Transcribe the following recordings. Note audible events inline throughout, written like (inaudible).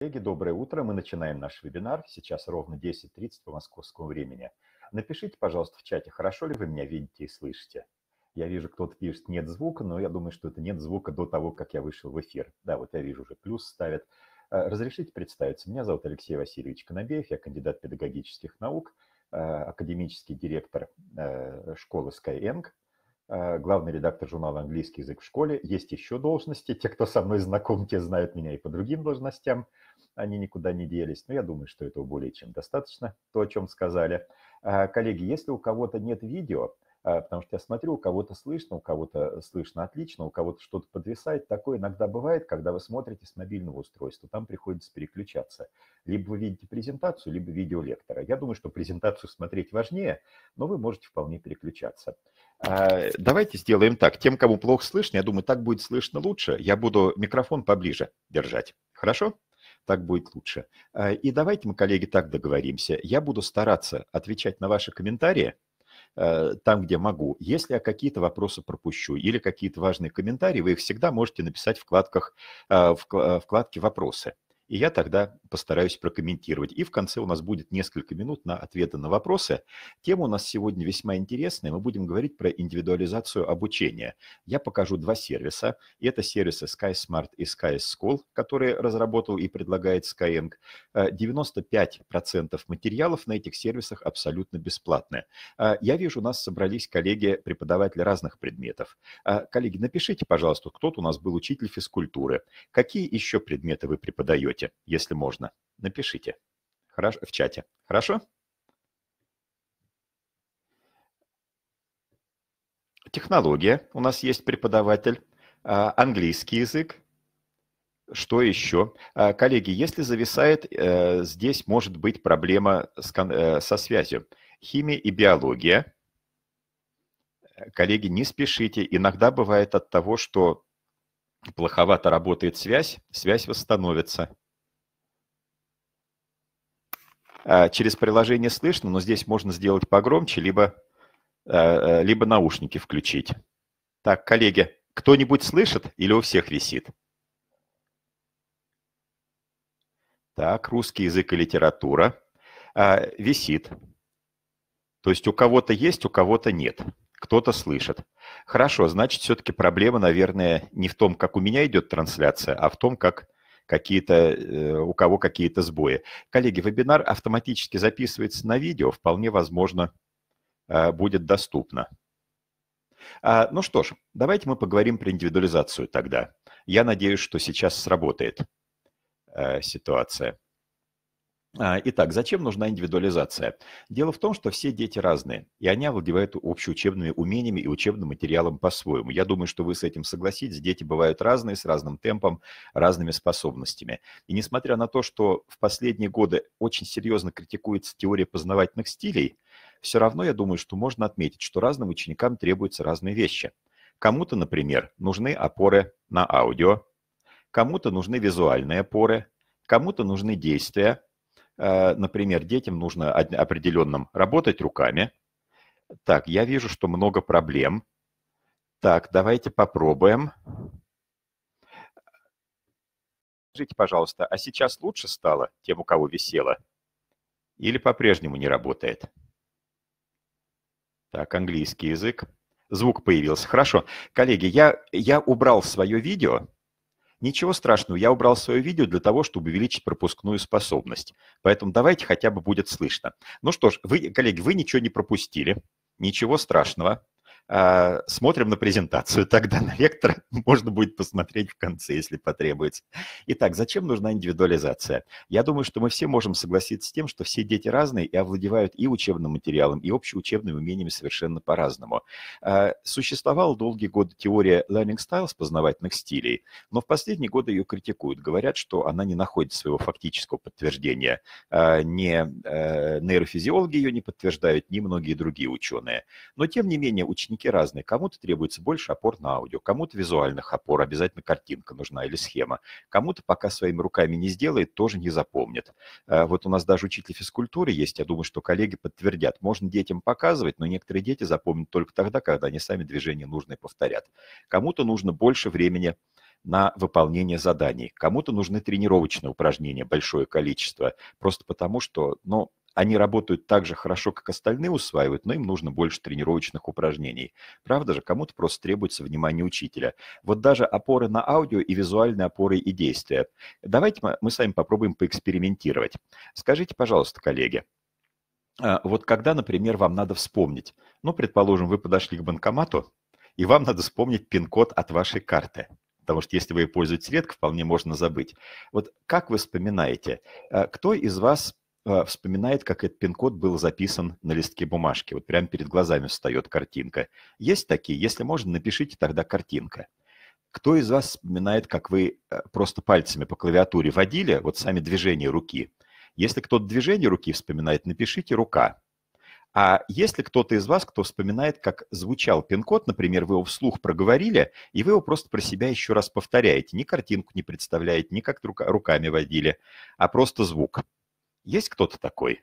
Коллеги, доброе утро. Мы начинаем наш вебинар. Сейчас ровно 10.30 по московскому времени. Напишите, пожалуйста, в чате, хорошо ли вы меня видите и слышите. Я вижу, кто-то пишет «нет звука», но я думаю, что это «нет звука» до того, как я вышел в эфир. Да, вот я вижу, уже плюс ставят. Э, разрешите представиться. Меня зовут Алексей Васильевич Конобеев, я кандидат педагогических наук, э, академический директор э, школы Skyeng Э, главный редактор журнала «Английский язык в школе». Есть еще должности. Те, кто со мной знаком, те знают меня и по другим должностям. Они никуда не делись. Но я думаю, что этого более чем достаточно, то, о чем сказали. Э, коллеги, если у кого-то нет видео, э, потому что я смотрю, у кого-то слышно, у кого-то слышно отлично, у кого-то что-то подвисает. Такое иногда бывает, когда вы смотрите с мобильного устройства, там приходится переключаться. Либо вы видите презентацию, либо видео лектора. Я думаю, что презентацию смотреть важнее, но вы можете вполне переключаться. Э, давайте сделаем так. Тем, кому плохо слышно, я думаю, так будет слышно лучше. Я буду микрофон поближе держать. Хорошо? Так будет лучше. Э, и давайте мы, коллеги, так договоримся. Я буду стараться отвечать на ваши комментарии э, там, где могу. Если я какие-то вопросы пропущу или какие-то важные комментарии, вы их всегда можете написать в вкладках, в вкладке «Вопросы». И я тогда постараюсь прокомментировать. И в конце у нас будет несколько минут на ответы на вопросы. Тема у нас сегодня весьма интересная. Мы будем говорить про индивидуализацию обучения. Я покажу два сервиса. И это сервисы SkySmart и SkySchool, которые разработал и предлагает Skyeng. 95% э, материалов на этих сервисах абсолютно бесплатные. Э, я вижу, у нас собрались коллеги-преподаватели разных предметов. Э, коллеги, напишите, пожалуйста, кто-то у нас был учитель физкультуры. Какие еще предметы вы преподаете? найдете, если можно. Напишите Хорошо, в чате. Хорошо? Технология. У нас есть преподаватель. А, английский язык. Что еще? А, коллеги, если зависает, э, здесь может быть проблема э, со связью. Химия и биология. Коллеги, не спешите. Иногда бывает от того, что плоховато работает связь, связь восстановится. Э, через приложение слышно, но здесь можно сделать погромче, либо, э, э, либо наушники включить. Так, коллеги, кто-нибудь слышит или у всех висит? Так, русский язык и литература. А, висит. То есть у кого-то есть, у кого-то нет. Кто-то слышит. Хорошо, значит, все-таки проблема, наверное, не в том, как у меня идет трансляция, а в том, как какие-то, э, у кого какие-то сбои. Коллеги, вебинар автоматически записывается на видео, вполне возможно, э, будет доступно. А, ну что ж, давайте мы поговорим про индивидуализацию тогда. Я надеюсь, что сейчас сработает э, ситуация. А, итак, зачем нужна индивидуализация? Дело в том, что все дети разные, и они овладевают общеучебными умениями и учебным материалом по-своему. Я думаю, что вы с этим согласитесь. Дети бывают разные, с разным темпом, разными способностями. И несмотря на то, что в последние годы очень серьезно критикуется теория познавательных стилей, все равно я думаю, что можно отметить, что разным ученикам требуются разные вещи. Кому-то, например, нужны опоры на аудио, кому-то нужны визуальные опоры, кому-то нужны действия – Э, например, детям нужно определенным работать руками. Так, я вижу, что много проблем. Так, давайте попробуем. Скажите, пожалуйста, а сейчас лучше стало тем, у кого висело? Или по-прежнему не работает? Так, английский язык. Звук появился. Хорошо. Коллеги, я, я убрал свое видео, Ничего страшного, я убрал свое видео для того, чтобы увеличить пропускную способность. Поэтому давайте хотя бы будет слышно. Ну что ж, вы, коллеги, вы ничего не пропустили. Ничего страшного. А, смотрим на презентацию, тогда на вектор (laughs) можно будет посмотреть в конце, если потребуется. Итак, зачем нужна индивидуализация? Я думаю, что мы все можем согласиться с тем, что все дети разные и овладевают и учебным материалом, и общеучебными умениями совершенно по-разному. А, существовала долгие годы теория learning styles, познавательных стилей, но в последние годы ее критикуют, говорят, что она не находит своего фактического подтверждения. А, не э, нейрофизиологи ее не подтверждают, ни многие другие ученые. Но, тем не менее, ученики техники разные. Кому-то требуется больше опор на аудио, кому-то визуальных опор, обязательно картинка нужна или схема. Кому-то пока своими руками не сделает, тоже не запомнит. Э, вот у нас даже учитель физкультуры есть, я думаю, что коллеги подтвердят. Можно детям показывать, но некоторые дети запомнят только тогда, когда они сами движения нужные повторят. Кому-то нужно больше времени на выполнение заданий. Кому-то нужны тренировочные упражнения, большое количество, просто потому что, ну, они работают так же хорошо, как остальные усваивают, но им нужно больше тренировочных упражнений. Правда же, кому-то просто требуется внимание учителя. Вот даже опоры на аудио и визуальные опоры и действия. Давайте мы с вами попробуем поэкспериментировать. Скажите, пожалуйста, коллеги, а, вот когда, например, вам надо вспомнить, ну, предположим, вы подошли к банкомату, и вам надо вспомнить пин-код от вашей карты. Потому что если вы ее пользуетесь редко, вполне можно забыть. Вот как вы вспоминаете, а, кто из вас а, вспоминает, как этот пин-код был записан на листке бумажки. Вот прямо перед глазами встает картинка. Есть такие? Если можно, напишите тогда картинка. Кто из вас вспоминает, как вы э, просто пальцами по клавиатуре водили, вот сами движения руки? Если кто-то движение руки вспоминает, напишите «рука». А если кто-то из вас, кто вспоминает, как звучал пин-код, например, вы его вслух проговорили, и вы его просто про себя еще раз повторяете, ни картинку не представляете, ни как руками водили, а просто звук – есть кто-то такой?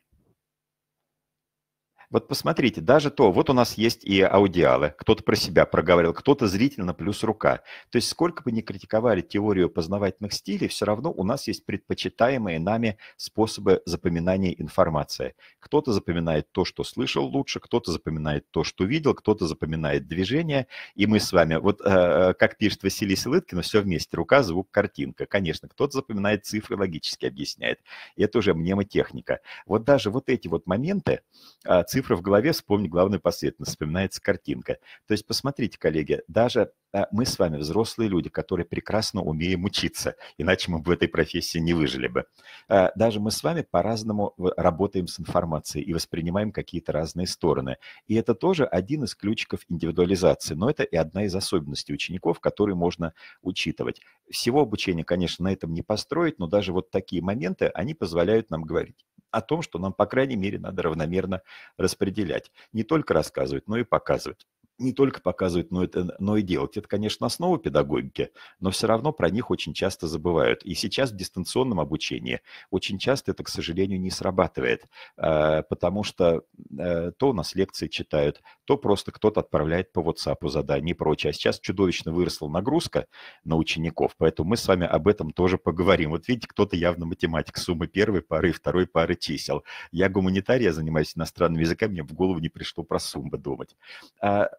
Вот посмотрите, даже то, вот у нас есть и аудиалы, кто-то про себя проговорил, кто-то зрительно плюс рука. То есть сколько бы ни критиковали теорию познавательных стилей, все равно у нас есть предпочитаемые нами способы запоминания информации. Кто-то запоминает то, что слышал лучше, кто-то запоминает то, что видел, кто-то запоминает движение, и мы с вами, вот э, э как пишет Василий Лыткина, все вместе, рука, звук, картинка. Конечно, кто-то запоминает цифры, логически объясняет. Это уже мнемотехника. Вот даже вот эти вот моменты, э, цифры, цифра в голове, вспомни главную последовательность, вспоминается картинка. То есть посмотрите, коллеги, даже э, мы с вами взрослые люди, которые прекрасно умеем учиться, иначе мы в этой профессии не выжили бы. Э, даже мы с вами по-разному работаем с информацией и воспринимаем какие-то разные стороны. И это тоже один из ключиков индивидуализации, но это и одна из особенностей учеников, которые можно учитывать. Всего обучения, конечно, на этом не построить, но даже вот такие моменты, они позволяют нам говорить о том, что нам, по крайней мере, надо равномерно распределять. Не только рассказывать, но и показывать не только показывать, но, это, но и делать. Это, конечно, основа педагогики, но все равно про них очень часто забывают. И сейчас в дистанционном обучении очень часто это, к сожалению, не срабатывает, э, потому что э, то у нас лекции читают, то просто кто-то отправляет по WhatsApp задание и прочее. А сейчас чудовищно выросла нагрузка на учеников, поэтому мы с вами об этом тоже поговорим. Вот видите, кто-то явно математик суммы первой пары и второй пары чисел. Я гуманитарий, я занимаюсь иностранными языками, мне в голову не пришло про суммы думать. А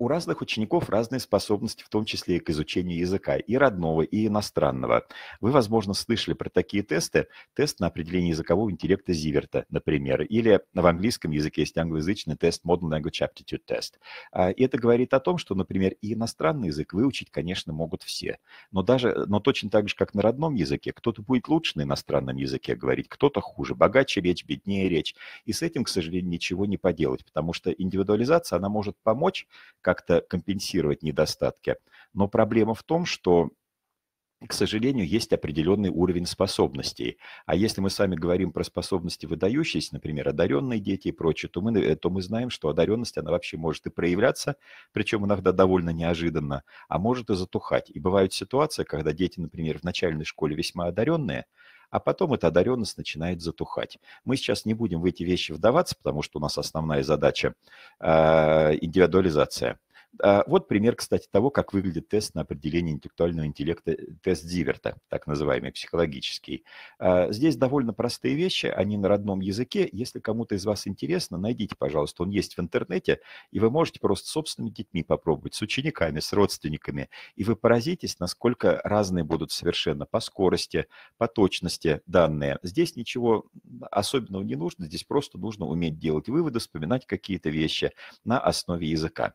у разных учеников разные способности, в том числе и к изучению языка, и родного, и иностранного. Вы, возможно, слышали про такие тесты. Тест на определение языкового интеллекта Зиверта, например, или в английском языке есть англоязычный тест Modern Language Aptitude Test. А, и это говорит о том, что, например, и иностранный язык выучить, конечно, могут все. Но, даже, но точно так же, как на родном языке, кто-то будет лучше на иностранном языке говорить, кто-то хуже, богаче речь, беднее речь. И с этим, к сожалению, ничего не поделать, потому что индивидуализация, она может помочь, как-то компенсировать недостатки. Но проблема в том, что к сожалению, есть определенный уровень способностей. А если мы с вами говорим про способности выдающиеся, например, одаренные дети и прочее, то мы, э, то мы знаем, что одаренность, она вообще может и проявляться, причем иногда довольно неожиданно, а может и затухать. И бывают ситуации, когда дети, например, в начальной школе весьма одаренные, а потом эта одаренность начинает затухать. Мы сейчас не будем в эти вещи вдаваться, потому что у нас основная задача э, индивидуализация. А, вот пример, кстати, того, как выглядит тест на определение интеллектуального интеллекта, э, тест Диверта, так называемый психологический. А, здесь довольно простые вещи, они на родном языке. Если кому-то из вас интересно, найдите, пожалуйста, он есть в интернете, и вы можете просто с собственными детьми попробовать, с учениками, с родственниками, и вы поразитесь, насколько разные будут совершенно по скорости, по точности данные. Здесь ничего особенного не нужно, здесь просто нужно уметь делать выводы, вспоминать какие-то вещи на основе языка.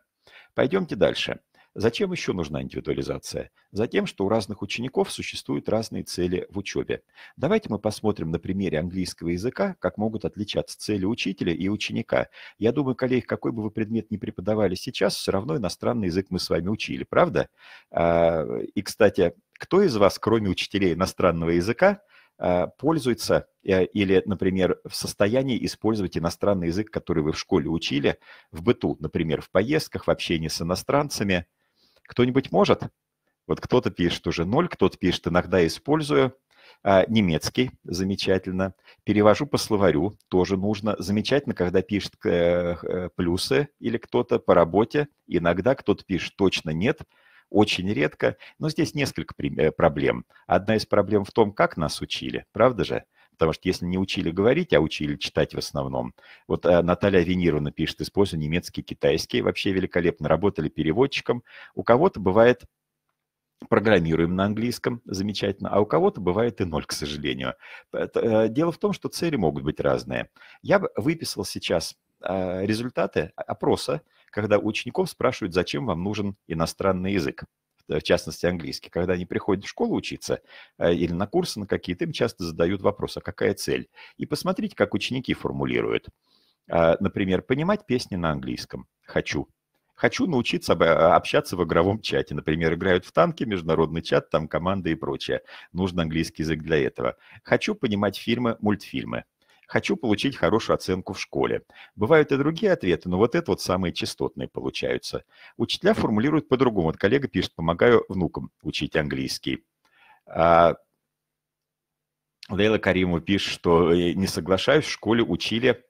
Пойдемте дальше. Зачем еще нужна индивидуализация? Затем, что у разных учеников существуют разные цели в учебе. Давайте мы посмотрим на примере английского языка, как могут отличаться цели учителя и ученика. Я думаю, коллеги, какой бы вы предмет ни преподавали сейчас, все равно иностранный язык мы с вами учили, правда? А, и, кстати, кто из вас, кроме учителей иностранного языка, Э, пользуется э, или, например, в состоянии использовать иностранный язык, который вы в школе учили, в быту, например, в поездках, в общении с иностранцами. Кто-нибудь может? Вот кто-то пишет уже ноль, кто-то пишет иногда использую. А, немецкий, замечательно. Перевожу по словарю, тоже нужно. Замечательно, когда пишет э, плюсы или кто-то по работе. Иногда кто-то пишет точно нет, очень редко. Но здесь несколько э, проблем. Одна из проблем в том, как нас учили, правда же? Потому что если не учили говорить, а учили читать в основном. Вот э, Наталья Венировна пишет, используя немецкий, китайский, вообще великолепно работали переводчиком. У кого-то бывает программируем на английском, замечательно, а у кого-то бывает и ноль, к сожалению. Э, дело в том, что цели могут быть разные. Я бы выписал сейчас результаты опроса, когда учеников спрашивают, зачем вам нужен иностранный язык в частности английский, когда они приходят в школу учиться э, или на курсы на какие-то, им часто задают вопрос, а какая цель? И посмотрите, как ученики формулируют. А, например, понимать песни на английском. Хочу. Хочу научиться а, общаться в игровом чате. Например, играют в танки, международный чат, там команды и прочее. Нужен английский язык для этого. Хочу понимать фильмы, мультфильмы. Хочу получить хорошую оценку в школе. Бывают и другие ответы, но вот это вот самые частотные получаются. Учителя формулируют по-другому. Вот коллега пишет, помогаю внукам учить английский. А, Лейла Кариму пишет, что э, не соглашаюсь, в школе учили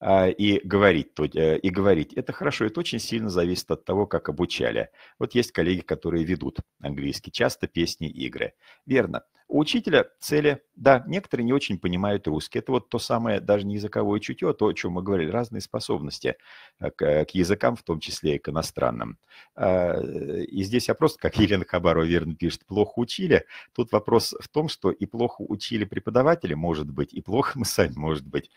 а, и говорить, то, э, и говорить. Это хорошо, это очень сильно зависит от того, как обучали. Вот есть коллеги, которые ведут английский, часто песни, игры. Верно. У учителя цели, да, некоторые не очень понимают русский. Это вот то самое даже не языковое чутье, а то, о чем мы говорили, разные способности э, к, э, к языкам, в том числе и к иностранным. А, э, и здесь я просто, как (laughs) Елена Хабарова верно пишет, плохо учили. Тут вопрос в том, что и плохо учили преподаватели, может быть, и плохо мы сами, может быть,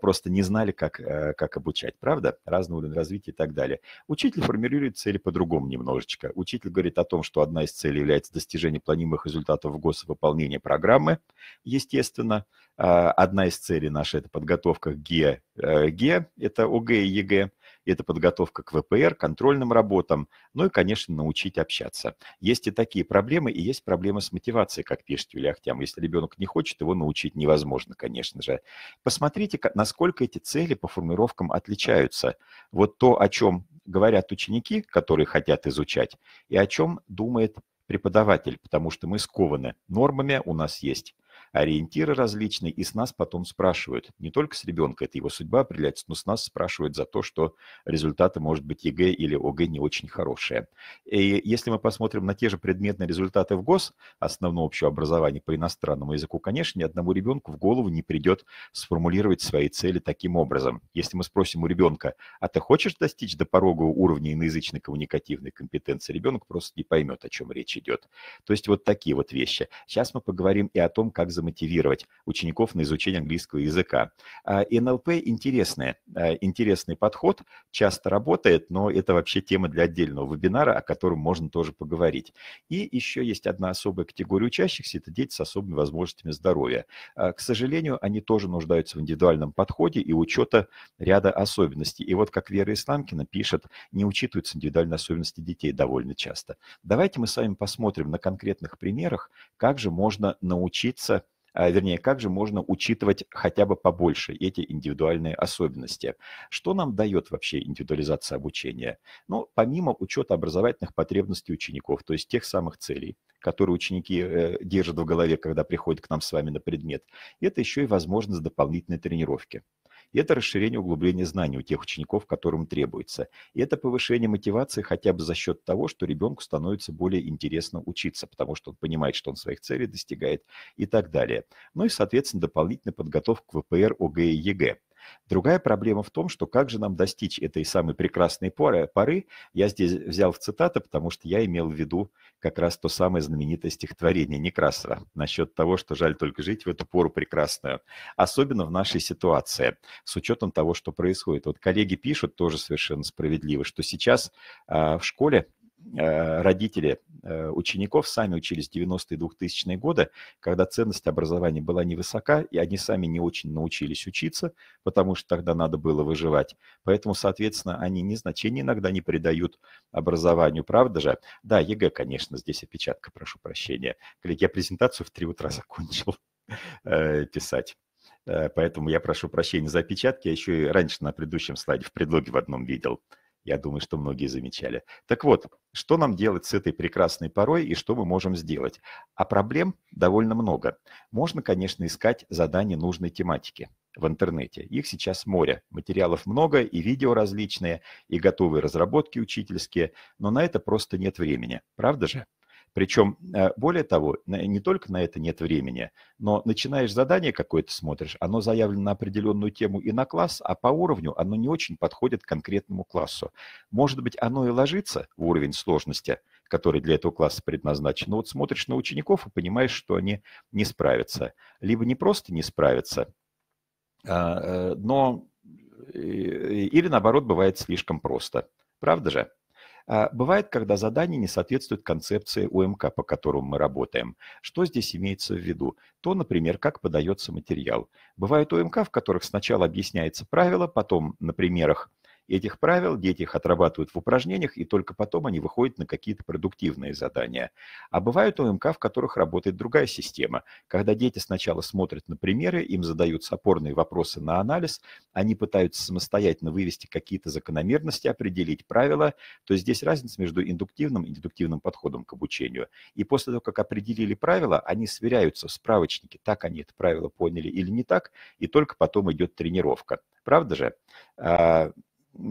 просто не знали, как, как обучать, правда? Разный уровень развития и так далее. Учитель формирует цели по-другому немножечко. Учитель говорит о том, что одна из целей является достижение планируемых результатов в госвыполнении выполнение программы, естественно. А, одна из целей нашей – это подготовка к ГЕ. Э, ГЕ – это ОГЭ и ЕГЭ. Это подготовка к ВПР, контрольным работам, ну и, конечно, научить общаться. Есть и такие проблемы, и есть проблемы с мотивацией, как пишет Юлия Ахтям. Если ребенок не хочет, его научить невозможно, конечно же. Посмотрите, насколько эти цели по формулировкам отличаются. Вот то, о чем говорят ученики, которые хотят изучать, и о чем думает преподаватель, потому что мы скованы нормами, у нас есть ориентиры различные, и с нас потом спрашивают. Не только с ребенка, это его судьба определяется, но с нас спрашивают за то, что результаты, может быть, ЕГЭ или ОГЭ не очень хорошие. И если мы посмотрим на те же предметные результаты в ГОС, основного общего образования по иностранному языку, конечно, ни одному ребенку в голову не придет сформулировать свои цели таким образом. Если мы спросим у ребенка, а ты хочешь достичь до порога уровня иноязычной коммуникативной компетенции, ребенок просто не поймет, о чем речь идет. То есть вот такие вот вещи. Сейчас мы поговорим и о том, как замотивировать учеников на изучение английского языка. А, НЛП интересный, а, интересный подход, часто работает, но это вообще тема для отдельного вебинара, о котором можно тоже поговорить. И еще есть одна особая категория учащихся, это дети с особыми возможностями здоровья. А, к сожалению, они тоже нуждаются в индивидуальном подходе и учета ряда особенностей. И вот как Вера Исламкина пишет, не учитываются индивидуальные особенности детей довольно часто. Давайте мы с вами посмотрим на конкретных примерах, как же можно научиться а, вернее, как же можно учитывать хотя бы побольше эти индивидуальные особенности. Что нам дает вообще индивидуализация обучения? Ну, помимо учета образовательных потребностей учеников, то есть тех самых целей, которые ученики э, держат в голове, когда приходят к нам с вами на предмет, это еще и возможность дополнительной тренировки. И это расширение углубления знаний у тех учеников, которым требуется. И это повышение мотивации хотя бы за счет того, что ребенку становится более интересно учиться, потому что он понимает, что он своих целей достигает и так далее. Ну и, соответственно, дополнительная подготовка к ВПР, ОГЭ и ЕГЭ Другая проблема в том, что как же нам достичь этой самой прекрасной поры, поры я здесь взял в цитаты, потому что я имел в виду как раз то самое знаменитое стихотворение Некрасова насчет того, что жаль только жить в эту пору прекрасную, особенно в нашей ситуации, с учетом того, что происходит. Вот коллеги пишут тоже совершенно справедливо, что сейчас а, в школе Э, родители э, учеников сами учились в 90-е 2000-е годы, когда ценность образования была невысока, и они сами не очень научились учиться, потому что тогда надо было выживать. Поэтому, соответственно, они ни значения иногда не придают образованию, правда же? Да, ЕГЭ, конечно, здесь опечатка, прошу прощения. Коллеги, я презентацию в три утра закончил э, писать. Поэтому я прошу прощения за опечатки. Я еще и раньше на предыдущем слайде в предлоге в одном видел. Я думаю, что многие замечали. Так вот, что нам делать с этой прекрасной порой и что мы можем сделать? А проблем довольно много. Можно, конечно, искать задания нужной тематики в интернете. Их сейчас море. Материалов много, и видео различные, и готовые разработки учительские, но на это просто нет времени. Правда же? Причем, э, более того, не только на это нет времени, но начинаешь задание какое-то смотришь, оно заявлено на определенную тему и на класс, а по уровню оно не очень подходит к конкретному классу. Может быть, оно и ложится в уровень сложности, который для этого класса предназначен, но вот смотришь на учеников и понимаешь, что они не справятся. Либо не просто не справятся, а, э, но э, или наоборот бывает слишком просто. Правда же? А бывает, когда задание не соответствует концепции УМК, по которому мы работаем. Что здесь имеется в виду? То, например, как подается материал. Бывают УМК, в которых сначала объясняется правило, потом на примерах этих правил, дети их отрабатывают в упражнениях, и только потом они выходят на какие-то продуктивные задания. А бывают ОМК, в которых работает другая система, когда дети сначала смотрят на примеры, им задаются опорные вопросы на анализ, они пытаются самостоятельно вывести какие-то закономерности, определить правила, то есть здесь разница между индуктивным и дедуктивным подходом к обучению. И после того, как определили правила, они сверяются в справочнике, так они это правило поняли или не так, и только потом идет тренировка. Правда же? А,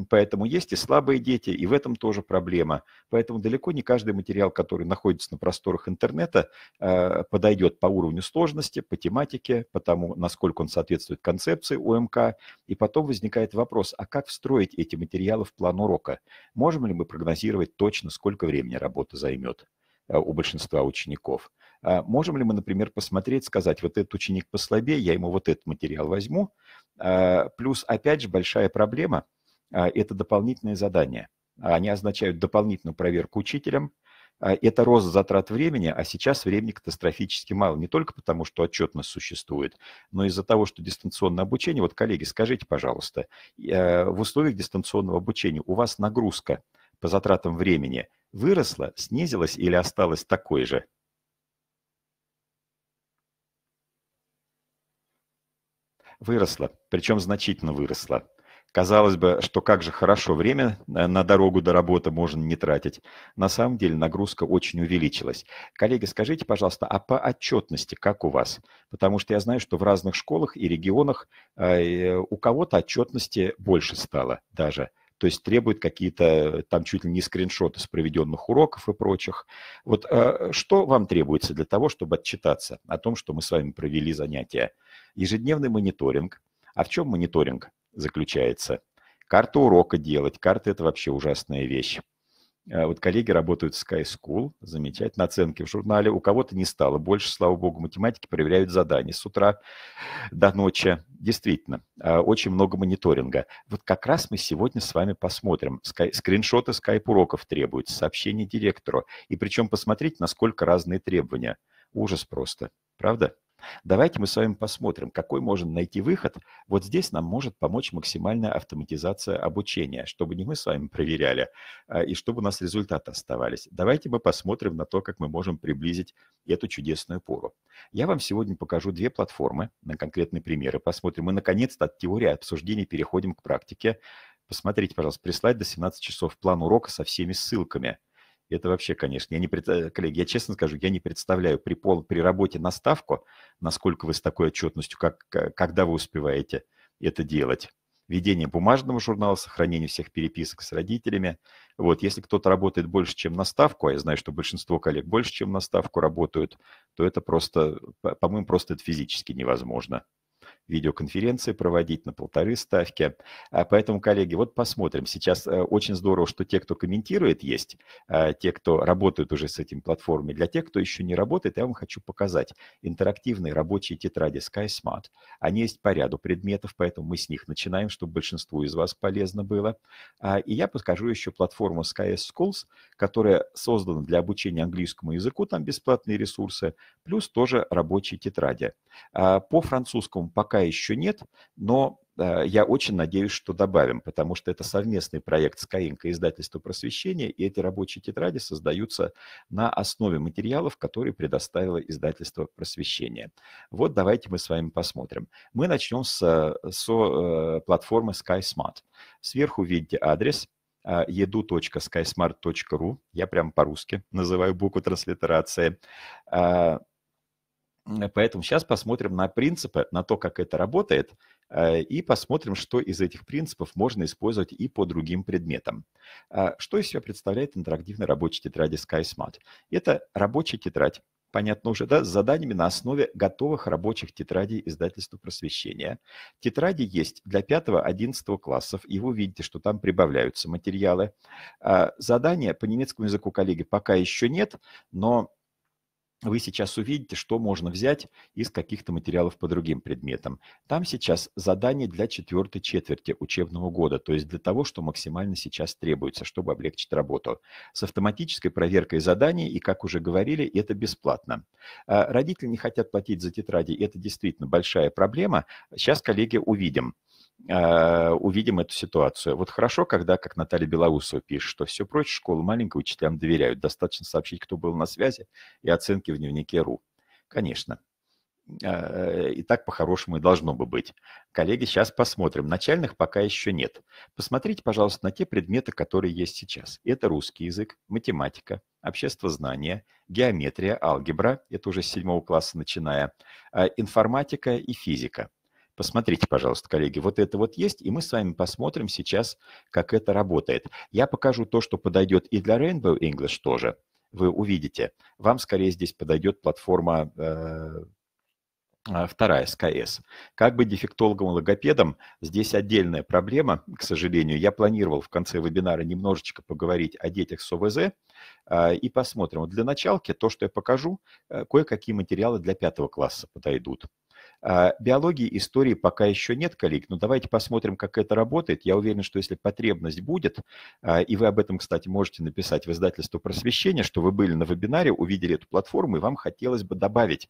Поэтому есть и слабые дети, и в этом тоже проблема. Поэтому далеко не каждый материал, который находится на просторах интернета, а, подойдет по уровню сложности, по тематике, по тому, насколько он соответствует концепции УМК. И потом возникает вопрос, а как встроить эти материалы в план урока? Можем ли мы прогнозировать точно, сколько времени работа займет а, у большинства учеников? А можем ли мы, например, посмотреть, сказать, вот этот ученик послабее, я ему вот этот материал возьму. Плюс, опять же, большая проблема – а, это дополнительные задания. А они означают дополнительную проверку учителям, а, это рост затрат времени, а сейчас времени катастрофически мало. Не только потому, что отчетность существует, но из-за того, что дистанционное обучение... Вот, коллеги, скажите, пожалуйста, э, в условиях дистанционного обучения у вас нагрузка по затратам времени выросла, снизилась или осталась такой же? Выросла, причем значительно выросла. Казалось бы, что как же хорошо время э, на дорогу до работы можно не тратить. На самом деле нагрузка очень увеличилась. Коллеги, скажите, пожалуйста, а по отчетности как у вас? Потому что я знаю, что в разных школах и регионах э, у кого-то отчетности больше стало даже. То есть требуют какие-то э, там чуть ли не скриншоты с проведенных уроков и прочих. Вот что вам требуется для того, чтобы отчитаться о том, что мы с вами провели занятия? Ежедневный мониторинг. А в чем мониторинг? заключается. Карту урока делать. Карты – это вообще ужасная вещь. Э, вот коллеги работают в Sky School, замечательно, оценки в журнале. У кого-то не стало больше, слава богу, математики проверяют задания с утра до ночи. Действительно, э, очень много мониторинга. Вот как раз мы сегодня с вами посмотрим. Скриншоты Skype уроков требуют. сообщение директору. И причем посмотреть, насколько разные требования. Ужас просто, правда? Давайте мы с вами посмотрим, какой можно найти выход. Вот здесь нам может помочь максимальная автоматизация обучения, чтобы не мы с вами проверяли, а, и чтобы у нас результаты оставались. Давайте мы посмотрим на то, как мы можем приблизить эту чудесную пору. Я вам сегодня покажу две платформы на конкретные примеры. Посмотрим. Мы, наконец-то, от теории обсуждений переходим к практике. Посмотрите, пожалуйста, прислать до 17 часов план урока со всеми ссылками – это вообще, конечно, я не пред... Э, коллеги, я честно скажу, я не представляю при, пол... при работе на ставку, насколько вы с такой отчетностью, как... когда вы успеваете это делать. Ведение бумажного журнала, сохранение всех переписок с родителями. Вот, если кто-то работает больше, чем на ставку, а я знаю, что большинство коллег больше, чем на ставку работают, то это просто, по-моему, просто это физически невозможно видеоконференции проводить на полторы ставки. А поэтому, коллеги, вот посмотрим. Сейчас э, очень здорово, что те, кто комментирует, есть, а те, кто работают уже с этим платформами. Для тех, кто еще не работает, я вам хочу показать интерактивные рабочие тетради SkySmart. Они есть по ряду предметов, поэтому мы с них начинаем, чтобы большинству из вас полезно было. А, и я покажу еще платформу SkyS Schools, которая создана для обучения английскому языку, там бесплатные ресурсы, плюс тоже рабочие тетради. По французскому пока пока еще нет, но э, я очень надеюсь, что добавим, потому что это совместный проект Skyeng и издательство просвещения, и эти рабочие тетради создаются на основе материалов, которые предоставило издательство просвещения. Вот давайте мы с вами посмотрим. Мы начнем с, э, с э, платформы SkySmart. Сверху видите адрес edu.skysmart.ru, я прям по-русски называю букву транслитерации. Поэтому сейчас посмотрим на принципы, на то, как это работает, а, и посмотрим, что из этих принципов можно использовать и по другим предметам. А, что из себя представляет интерактивная рабочая тетрадь SkySmart? Это рабочая тетрадь, понятно уже, да, с заданиями на основе готовых рабочих тетрадей издательства просвещения. Тетради есть для 5-11 классов, и вы видите, что там прибавляются материалы. А, задания по немецкому языку, коллеги, пока еще нет, но вы сейчас увидите, что можно взять из каких-то материалов по другим предметам. Там сейчас задание для четвертой четверти учебного года, то есть для того, что максимально сейчас требуется, чтобы облегчить работу. С автоматической проверкой заданий, и, как уже говорили, это бесплатно. А родители не хотят платить за тетради, это действительно большая проблема. Сейчас, коллеги, увидим. А, увидим эту ситуацию. Вот хорошо, когда, как Наталья Белоусова пишет, что все прочее, школа маленькая, учителям доверяют. Достаточно сообщить, кто был на связи, и оценки в дневнике РУ. Конечно. А, э, и так по-хорошему и должно бы быть. Коллеги, сейчас посмотрим. Начальных пока еще нет. Посмотрите, пожалуйста, на те предметы, которые есть сейчас. Это русский язык, математика, общество знания, геометрия, алгебра, это уже с седьмого класса начиная, а, информатика и физика – Посмотрите, пожалуйста, коллеги, вот это вот есть, и мы с вами посмотрим сейчас, как это работает. Я покажу то, что подойдет и для Rainbow English тоже. Вы увидите. Вам скорее здесь подойдет платформа э, а, вторая, СКС. Как бы дефектологом и логопедом, здесь отдельная проблема, к сожалению. Я планировал в конце вебинара немножечко поговорить о детях с ОВЗ э, и посмотрим. Вот для началки то, что я покажу, э, кое-какие материалы для пятого класса подойдут. А, биологии, истории пока еще нет, коллег, но давайте посмотрим, как это работает. Я уверен, что если потребность будет, а, и вы об этом, кстати, можете написать в издательство просвещения, что вы были на вебинаре, увидели эту платформу, и вам хотелось бы добавить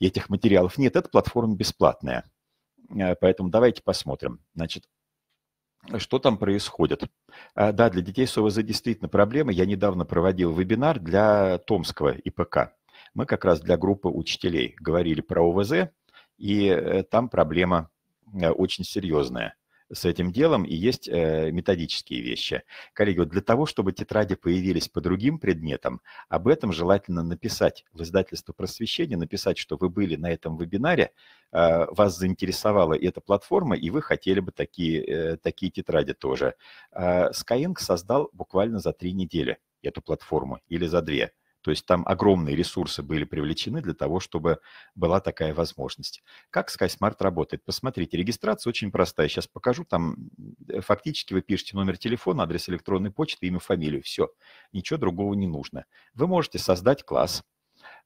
этих материалов. Нет, эта платформа бесплатная. А, поэтому давайте посмотрим. Значит, что там происходит? Да, для детей с ОВЗ действительно проблемы. Я недавно проводил вебинар для Томского ИПК. Мы как раз для группы учителей говорили про ОВЗ, и э, там проблема э, очень серьезная с этим делом, и есть э, методические вещи. Коллеги, вот для того, чтобы тетради появились по другим предметам, об этом желательно написать в издательство просвещения, написать, что вы были на этом вебинаре, вас заинтересовала эта платформа, и вы хотели бы такие, такие тетради тоже. Skyeng создал буквально за три недели эту платформу или за две – то есть там огромные ресурсы были привлечены для того, чтобы была такая возможность. Как SkySmart работает? Посмотрите, регистрация очень простая. Сейчас покажу. Там э, фактически вы пишете номер телефона, адрес электронной почты, имя, фамилию. Все. Ничего другого не нужно. Вы можете создать класс,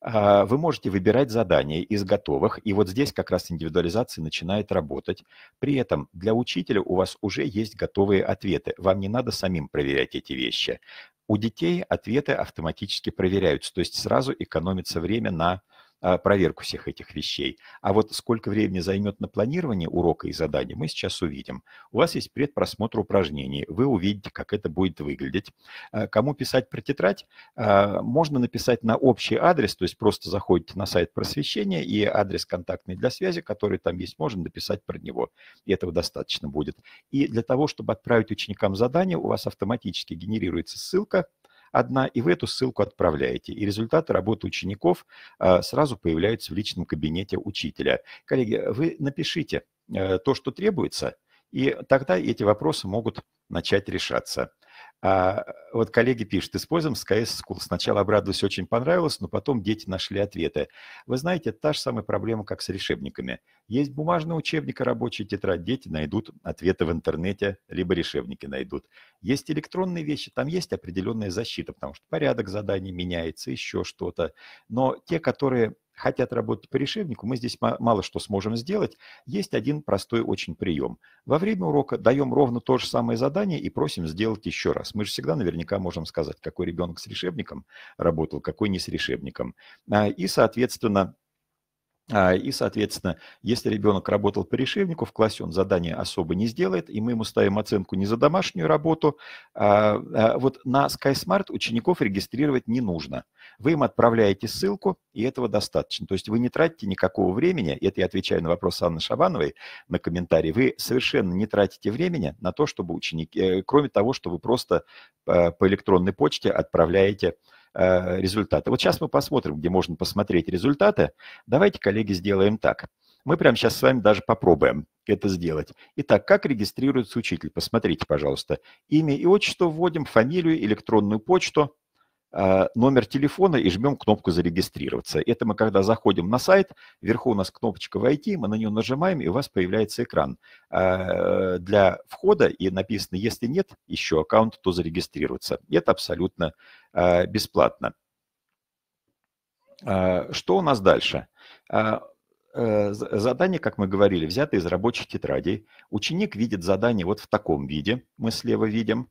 а, вы можете выбирать задания из готовых, и вот здесь как раз индивидуализация начинает работать. При этом для учителя у вас уже есть готовые ответы, вам не надо самим проверять эти вещи. У детей ответы автоматически проверяются, то есть сразу экономится время на а, проверку всех этих вещей. А вот сколько времени займет на планирование урока и задания, мы сейчас увидим. У вас есть предпросмотр упражнений. Вы увидите, как это будет выглядеть. А, кому писать про тетрадь? А, можно написать на общий адрес, то есть просто заходите на сайт просвещения и адрес контактный для связи, который там есть, можно написать про него. И этого достаточно будет. И для того, чтобы отправить ученикам задание, у вас автоматически генерируется ссылка – одна, и вы эту ссылку отправляете. И результаты работы учеников а, сразу появляются в личном кабинете учителя. Коллеги, вы напишите э, то, что требуется, и тогда эти вопросы могут начать решаться. А вот коллеги пишут, используем SKS School. Сначала обрадовались, очень понравилось, но потом дети нашли ответы. Вы знаете, та же самая проблема, как с решебниками. Есть бумажные учебники, рабочая тетрадь, дети найдут ответы в интернете, либо решебники найдут. Есть электронные вещи, там есть определенная защита, потому что порядок заданий меняется, еще что-то. Но те, которые хотят работать по решебнику, мы здесь мало что сможем сделать. Есть один простой очень прием. Во время урока даем ровно то же самое задание и просим сделать еще раз. Мы же всегда наверняка можем сказать, какой ребенок с решебником работал, какой не с решебником. А, и, соответственно, а, и, соответственно, если ребенок работал по решебнику, в классе он задание особо не сделает, и мы ему ставим оценку не за домашнюю работу. А, а вот на SkySmart учеников регистрировать не нужно. Вы им отправляете ссылку, и этого достаточно. То есть вы не тратите никакого времени, это я отвечаю на вопрос Анны Шабановой, на комментарии. вы совершенно не тратите времени на то, чтобы ученики, э, кроме того, что вы просто э, по электронной почте отправляете Э, результаты. Вот сейчас мы посмотрим, где можно посмотреть результаты. Давайте, коллеги, сделаем так. Мы прямо сейчас с вами даже попробуем это сделать. Итак, как регистрируется учитель? Посмотрите, пожалуйста. Имя и отчество вводим, фамилию, электронную почту. Э, номер телефона и жмем кнопку «Зарегистрироваться». Это мы, когда заходим на сайт, вверху у нас кнопочка «Войти», мы на нее нажимаем, и у вас появляется экран э, для входа, и написано «Если нет еще аккаунта, то зарегистрироваться». это абсолютно э, бесплатно. Что у нас дальше? задание, как мы говорили, взято из рабочих тетрадей. Ученик видит задание вот в таком виде, мы слева видим.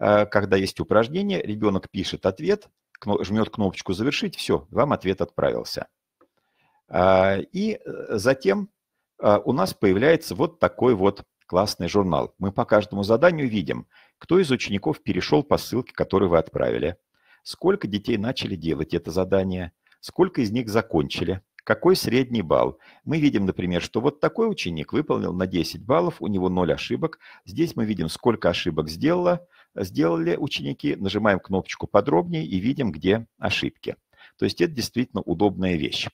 Э, когда есть упражнение, ребенок пишет ответ, жмет кнопочку «Завершить», все, вам ответ отправился. А, и э, затем э, у нас появляется вот такой вот классный журнал. Мы по каждому заданию видим, кто из учеников перешел по ссылке, которую вы отправили, сколько детей начали делать это задание, сколько из них закончили, какой средний балл. Мы видим, например, что вот такой ученик выполнил на 10 баллов, у него 0 ошибок. Здесь мы видим, сколько ошибок сделала сделали ученики, нажимаем кнопочку подробнее и видим, где ошибки. То есть это действительно удобная вещь.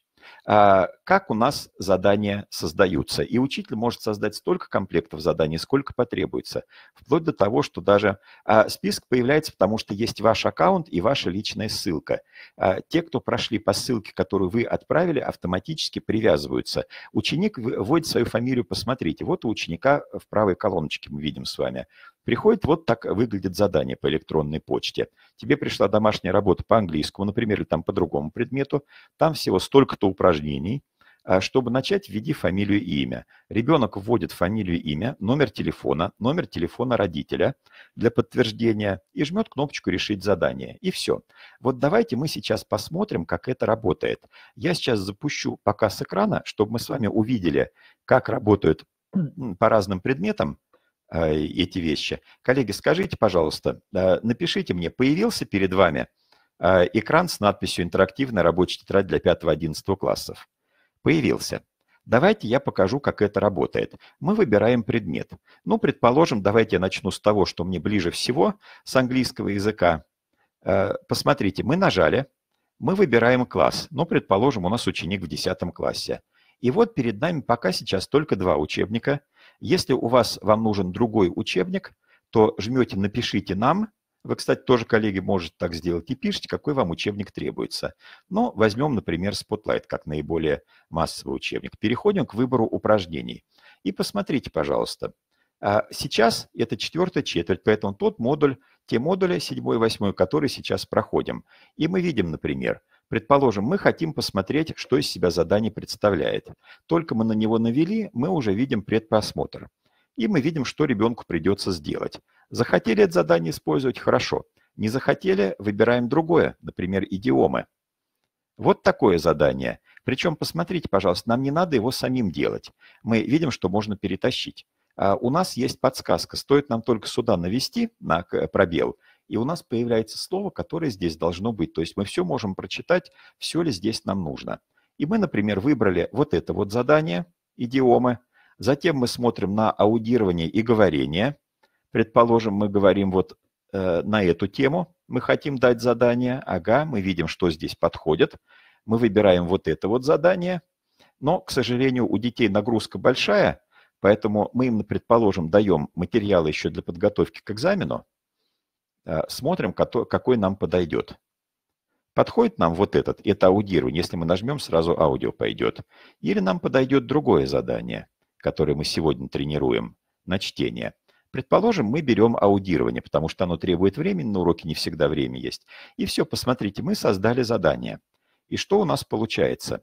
А, как у нас задания создаются? И учитель может создать столько комплектов заданий, сколько потребуется, вплоть до того, что даже а, список появляется, потому что есть ваш аккаунт и ваша личная ссылка. А, те, кто прошли по ссылке, которую вы отправили, автоматически привязываются. Ученик вводит свою фамилию, посмотрите. Вот у ученика в правой колоночке мы видим с вами Приходит вот так выглядит задание по электронной почте. Тебе пришла домашняя работа по английскому, например, или там по другому предмету. Там всего столько-то упражнений. А, чтобы начать, введи фамилию и имя. Ребенок вводит фамилию, и имя, номер телефона, номер телефона родителя для подтверждения и жмет кнопочку «Решить задание». И все. Вот давайте мы сейчас посмотрим, как это работает. Я сейчас запущу пока с экрана, чтобы мы с вами увидели, как работают по разным предметам а, эти вещи. Коллеги, скажите, пожалуйста, а, напишите мне, появился перед вами а, экран с надписью «Интерактивная рабочая тетрадь для 5-11 классов». Появился. Давайте я покажу, как это работает. Мы выбираем предмет. Ну, предположим, давайте я начну с того, что мне ближе всего, с английского языка. Посмотрите, мы нажали, мы выбираем класс. Ну, предположим, у нас ученик в 10 классе. И вот перед нами пока сейчас только два учебника – если у вас вам нужен другой учебник, то жмете «Напишите нам», вы, кстати, тоже, коллеги, можете так сделать и пишите, какой вам учебник требуется. Но возьмем, например, Spotlight как наиболее массовый учебник. Переходим к выбору упражнений. И посмотрите, пожалуйста, а, сейчас это четвертая четверть, поэтому тот модуль, те модули 7 и 8, которые сейчас проходим. И мы видим, например, Предположим, мы хотим посмотреть, что из себя задание представляет. Только мы на него навели, мы уже видим предпросмотр. И мы видим, что ребенку придется сделать. Захотели это задание использовать – хорошо. Не захотели – выбираем другое, например, идиомы. Вот такое задание. Причем, посмотрите, пожалуйста, нам не надо его самим делать. Мы видим, что можно перетащить. А у нас есть подсказка. Стоит нам только сюда навести на пробел – и у нас появляется слово, которое здесь должно быть. То есть мы все можем прочитать, все ли здесь нам нужно. И мы, например, выбрали вот это вот задание, идиомы. Затем мы смотрим на аудирование и говорение. Предположим, мы говорим вот э, на эту тему, мы хотим дать задание. Ага, мы видим, что здесь подходит. Мы выбираем вот это вот задание. Но, к сожалению, у детей нагрузка большая, поэтому мы им, предположим, даем материалы еще для подготовки к экзамену, Э, смотрим, какой нам подойдет. Подходит нам вот этот, это аудирование. Если мы нажмем, сразу аудио пойдет. Или нам подойдет другое задание, которое мы сегодня тренируем на чтение. Предположим, мы берем аудирование, потому что оно требует времени, на уроке не всегда время есть. И все, посмотрите, мы создали задание. И что у нас получается?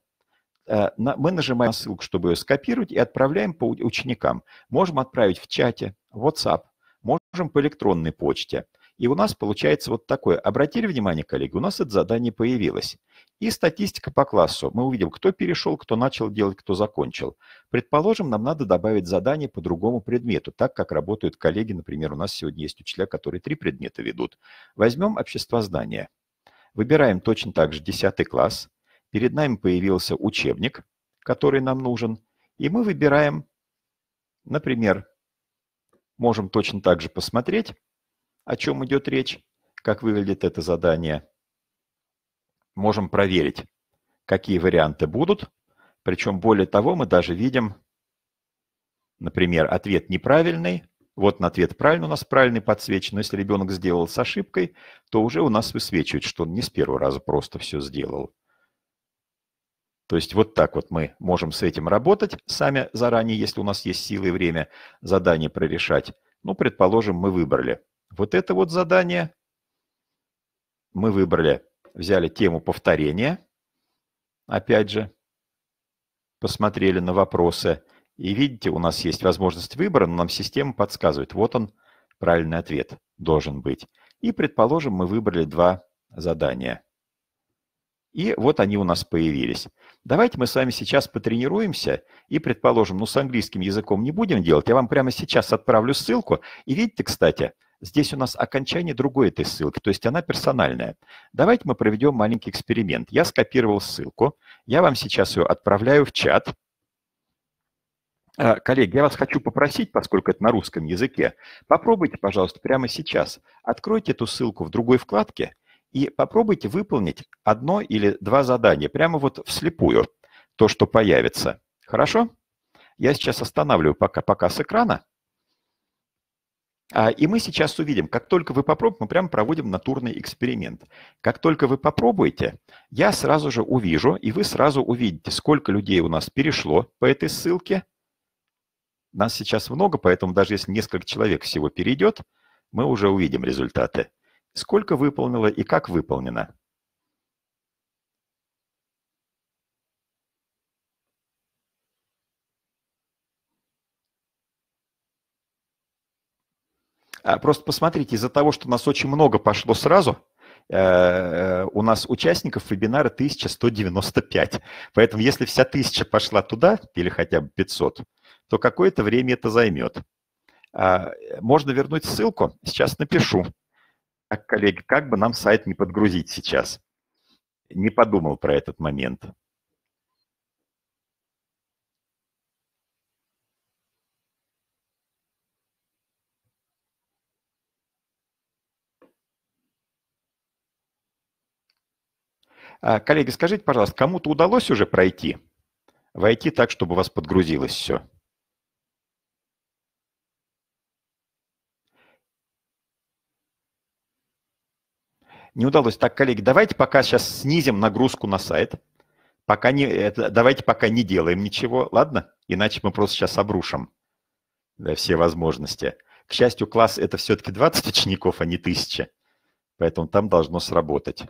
Э, мы нажимаем на ссылку, чтобы ее скопировать, и отправляем по ученикам. Можем отправить в чате, в WhatsApp, можем по электронной почте – и у нас получается вот такое. Обратили внимание, коллеги, у нас это задание появилось. И статистика по классу. Мы увидим, кто перешел, кто начал делать, кто закончил. Предположим, нам надо добавить задание по другому предмету, так как работают коллеги. Например, у нас сегодня есть учителя, которые три предмета ведут. Возьмем общество знания. Выбираем точно так же 10 класс. Перед нами появился учебник, который нам нужен. И мы выбираем, например, можем точно так же посмотреть, о чем идет речь, как выглядит это задание. Можем проверить, какие варианты будут. Причем, более того, мы даже видим, например, ответ неправильный. Вот на ответ правильный у нас правильный подсвечен. Но если ребенок сделал с ошибкой, то уже у нас высвечивает, что он не с первого раза просто все сделал. То есть вот так вот мы можем с этим работать сами заранее, если у нас есть силы и время задание прорешать. Ну, предположим, мы выбрали вот это вот задание мы выбрали, взяли тему повторения, опять же, посмотрели на вопросы. И видите, у нас есть возможность выбора, но нам система подсказывает. Вот он, правильный ответ должен быть. И, предположим, мы выбрали два задания. И вот они у нас появились. Давайте мы с вами сейчас потренируемся и, предположим, ну с английским языком не будем делать. Я вам прямо сейчас отправлю ссылку. И видите, кстати, здесь у нас окончание другой этой ссылки, то есть она персональная. Давайте мы проведем маленький эксперимент. Я скопировал ссылку, я вам сейчас ее отправляю в чат. А, коллеги, я вас хочу попросить, поскольку это на русском языке, попробуйте, пожалуйста, прямо сейчас, откройте эту ссылку в другой вкладке и попробуйте выполнить одно или два задания, прямо вот вслепую, то, что появится. Хорошо? Я сейчас останавливаю пока, пока с экрана. А, и мы сейчас увидим, как только вы попробуете, мы прямо проводим натурный эксперимент. Как только вы попробуете, я сразу же увижу, и вы сразу увидите, сколько людей у нас перешло по этой ссылке. Нас сейчас много, поэтому даже если несколько человек всего перейдет, мы уже увидим результаты. Сколько выполнило и как выполнено. А, просто посмотрите, из-за того, что нас очень много пошло сразу, э, э, у нас участников вебинара 1195. Поэтому если вся тысяча пошла туда, или хотя бы 500, то какое-то время это займет. А, э, можно вернуть ссылку, сейчас напишу. Так, коллеги, как бы нам сайт не подгрузить сейчас? Не подумал про этот момент. А, коллеги, скажите, пожалуйста, кому-то удалось уже пройти? Войти так, чтобы у вас подгрузилось все. Не удалось. Так, коллеги, давайте пока сейчас снизим нагрузку на сайт. Пока не, это, давайте пока не делаем ничего, ладно? Иначе мы просто сейчас обрушим да, все возможности. К счастью, класс это все-таки 20 (laughs) учеников, а не 1000. Поэтому там должно сработать.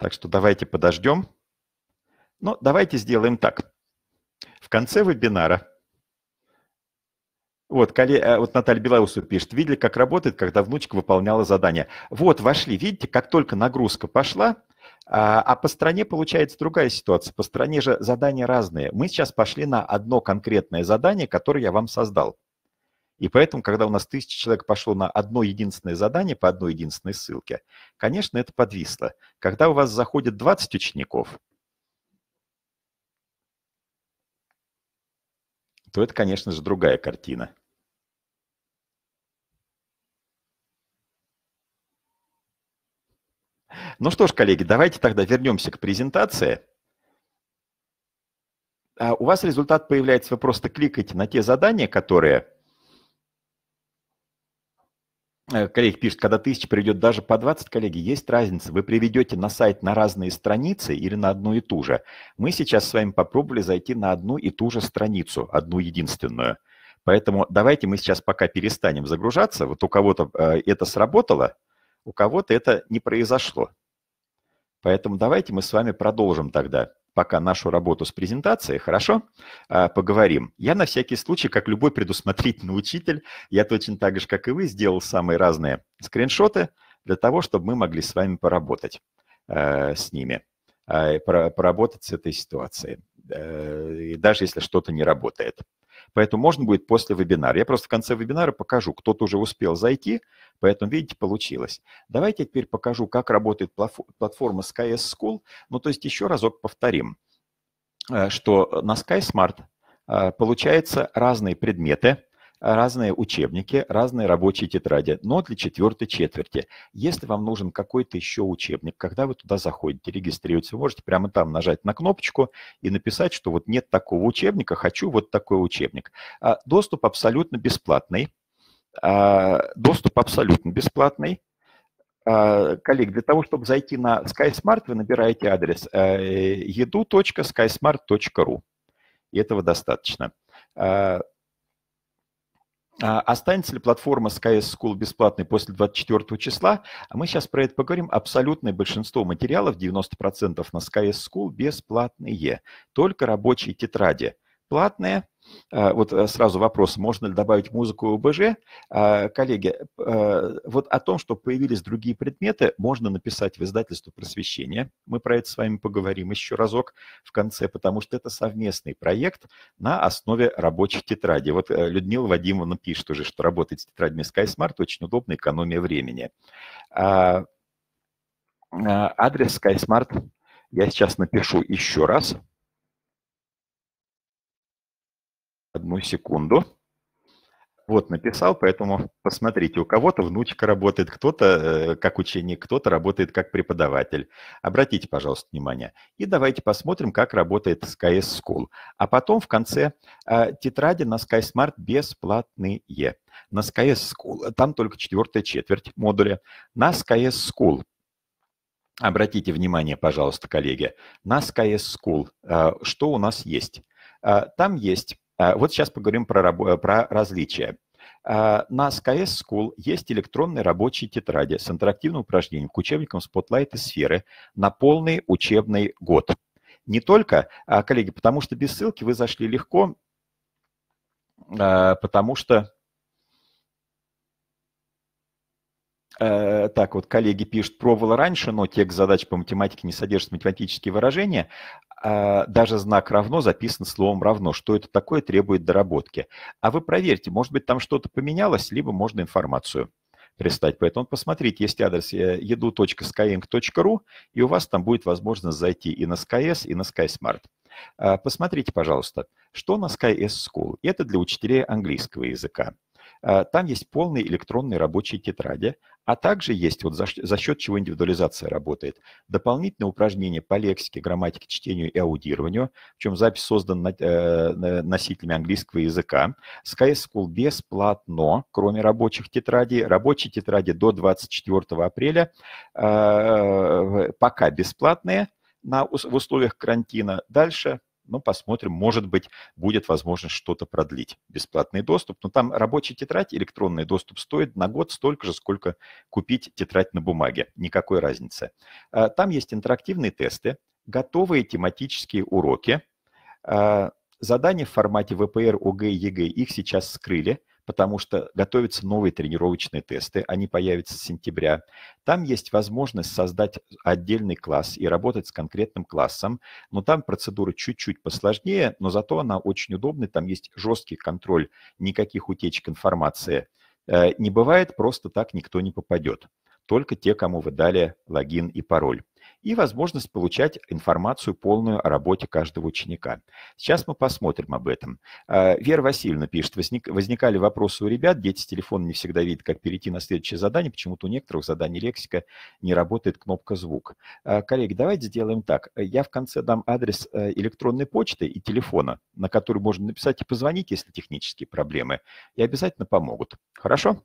Так что давайте подождем. Но ну, давайте сделаем так. В конце вебинара вот, коле... Э, вот Наталья Белоусова пишет, видели, как работает, когда внучка выполняла задание. Вот, вошли, видите, как только нагрузка пошла, а, а по стране получается другая ситуация. По стране же задания разные. Мы сейчас пошли на одно конкретное задание, которое я вам создал. И поэтому, когда у нас тысяча человек пошло на одно единственное задание по одной единственной ссылке, конечно, это подвисло. Когда у вас заходит 20 учеников, то это, конечно же, другая картина. Ну что ж, коллеги, давайте тогда вернемся к презентации. А у вас результат появляется, вы просто кликаете на те задания, которые Э, коллеги пишут, когда тысяча придет даже по 20, коллеги, есть разница. Вы приведете на сайт на разные страницы или на одну и ту же. Мы сейчас с вами попробовали зайти на одну и ту же страницу, одну единственную. Поэтому давайте мы сейчас пока перестанем загружаться. Вот у кого-то э, это сработало, у кого-то это не произошло. Поэтому давайте мы с вами продолжим тогда пока нашу работу с презентацией, хорошо? А, поговорим. Я на всякий случай, как любой предусмотрительный учитель, я точно так же, как и вы, сделал самые разные скриншоты для того, чтобы мы могли с вами поработать э, с ними, э, поработать с этой ситуацией. Э, и даже если что-то не работает. Поэтому можно будет после вебинара. Я просто в конце вебинара покажу, кто-то уже успел зайти, поэтому, видите, получилось. Давайте я теперь покажу, как работает платформа SkyS School. Ну, то есть еще разок повторим, э, что на SkySmart э, получаются разные предметы – разные учебники, разные рабочие тетради, но для четвертой четверти. Если вам нужен какой-то еще учебник, когда вы туда заходите, регистрируетесь, можете прямо там нажать на кнопочку и написать, что вот нет такого учебника, хочу вот такой учебник. А, доступ абсолютно бесплатный. А, доступ абсолютно бесплатный а, коллег, для того, чтобы зайти на SkySmart, вы набираете адрес edu.skysmart.ru. Э, и этого достаточно. А, останется ли платформа SkyS School бесплатной после 24 числа? А мы сейчас про это поговорим. Абсолютное большинство материалов, 90% на SkyS School, бесплатные. Только рабочие тетради – платные. А, вот э, сразу вопрос, можно ли добавить музыку в ОБЖ? А, коллеги, э, вот о том, что появились другие предметы, можно написать в издательство просвещения. Мы про это с вами поговорим еще разок в конце, потому что это совместный проект на основе рабочих тетрадей. Вот э, Людмила Вадимовна пишет уже, что работать с тетрадями SkySmart очень удобно, экономия времени. А, адрес SkySmart я сейчас напишу еще раз – Одну секунду. Вот, написал, поэтому посмотрите, у кого-то внучка работает, кто-то э, как ученик, кто-то работает как преподаватель. Обратите, пожалуйста, внимание. И давайте посмотрим, как работает SkyS School. А потом в конце э, тетради на SkySmart бесплатные. На SkyS School, там только четвертая четверть модуля. На SkyS School Обратите внимание, пожалуйста, коллеги, на SkyS School, э, что у нас есть? А, там есть Э, вот сейчас поговорим про, э, про различия. Э, на SKS School есть электронные рабочие тетради с интерактивным упражнением к учебникам Spotlight и сферы на полный учебный год. Не только, а, коллеги, потому что без ссылки вы зашли легко, потому что Э, так вот, коллеги пишут, пробовала раньше, но текст задач по математике не содержит математические выражения. А даже знак «равно» записан словом «равно». Что это такое, требует доработки. А вы проверьте, может быть, там что-то поменялось, либо можно информацию прислать. Поэтому посмотрите, есть адрес э, edu.skyeng.ru, и у вас там будет возможность зайти и на SkyS, и на SkySmart. А, посмотрите, пожалуйста, что на SkyS School. Это для учителей английского языка. Э, там есть полные электронные рабочие тетради, а также есть, вот за, за счет чего индивидуализация работает, дополнительные упражнения по лексике, грамматике, чтению и аудированию, в чем запись создана э, носителями английского языка. Sky School бесплатно, кроме рабочих тетрадей. Рабочие тетради до 24 апреля э, пока бесплатные на, в условиях карантина. Дальше – но ну, посмотрим, может быть, будет возможность что-то продлить. Бесплатный доступ, но там рабочая тетрадь, электронный доступ стоит на год столько же, сколько купить тетрадь на бумаге, никакой разницы. А, там есть интерактивные тесты, готовые тематические уроки, а, задания в формате ВПР, ОГЭ, ЕГЭ, их сейчас скрыли, потому что готовятся новые тренировочные тесты, они появятся с сентября. Там есть возможность создать отдельный класс и работать с конкретным классом, но там процедура чуть-чуть посложнее, но зато она очень удобная, там есть жесткий контроль, никаких утечек информации. Э, не бывает, просто так никто не попадет только те, кому вы дали логин и пароль и возможность получать информацию полную о работе каждого ученика. Сейчас мы посмотрим об этом. А, Вера Васильевна пишет, возник, возникали вопросы у ребят, дети с телефона не всегда видят, как перейти на следующее задание, почему-то у некоторых заданий лексика не работает кнопка звук. А, коллеги, давайте сделаем так. Я в конце дам адрес э, электронной почты и телефона, на который можно написать и позвонить, если технические проблемы, и обязательно помогут. Хорошо?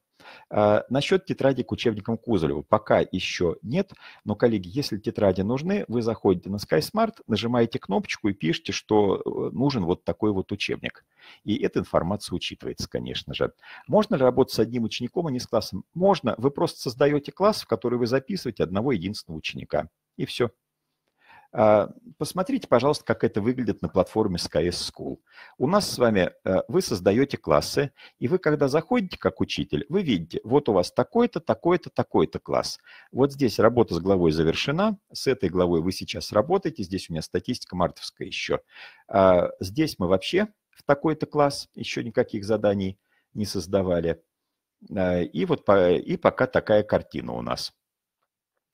А, Насчет тетради к учебникам Кузолева пока еще нет, но, коллеги, если тетради нужны, вы заходите на SkySmart, нажимаете кнопочку и пишите, что э, нужен вот такой вот учебник. И эта информация учитывается, конечно же. Можно ли работать с одним учеником, а не с классом? Можно. Вы просто создаете класс, в который вы записываете одного единственного ученика. И все. А, посмотрите, пожалуйста, как это выглядит на платформе SKS School. У нас с вами, э, вы создаете классы, и вы, когда заходите как учитель, вы видите, вот у вас такой-то, такой-то, такой-то класс. Вот здесь работа с главой завершена, с этой главой вы сейчас работаете, здесь у меня статистика мартовская еще. А, здесь мы вообще в такой-то класс еще никаких заданий не создавали. Э, и вот и пока такая картина у нас.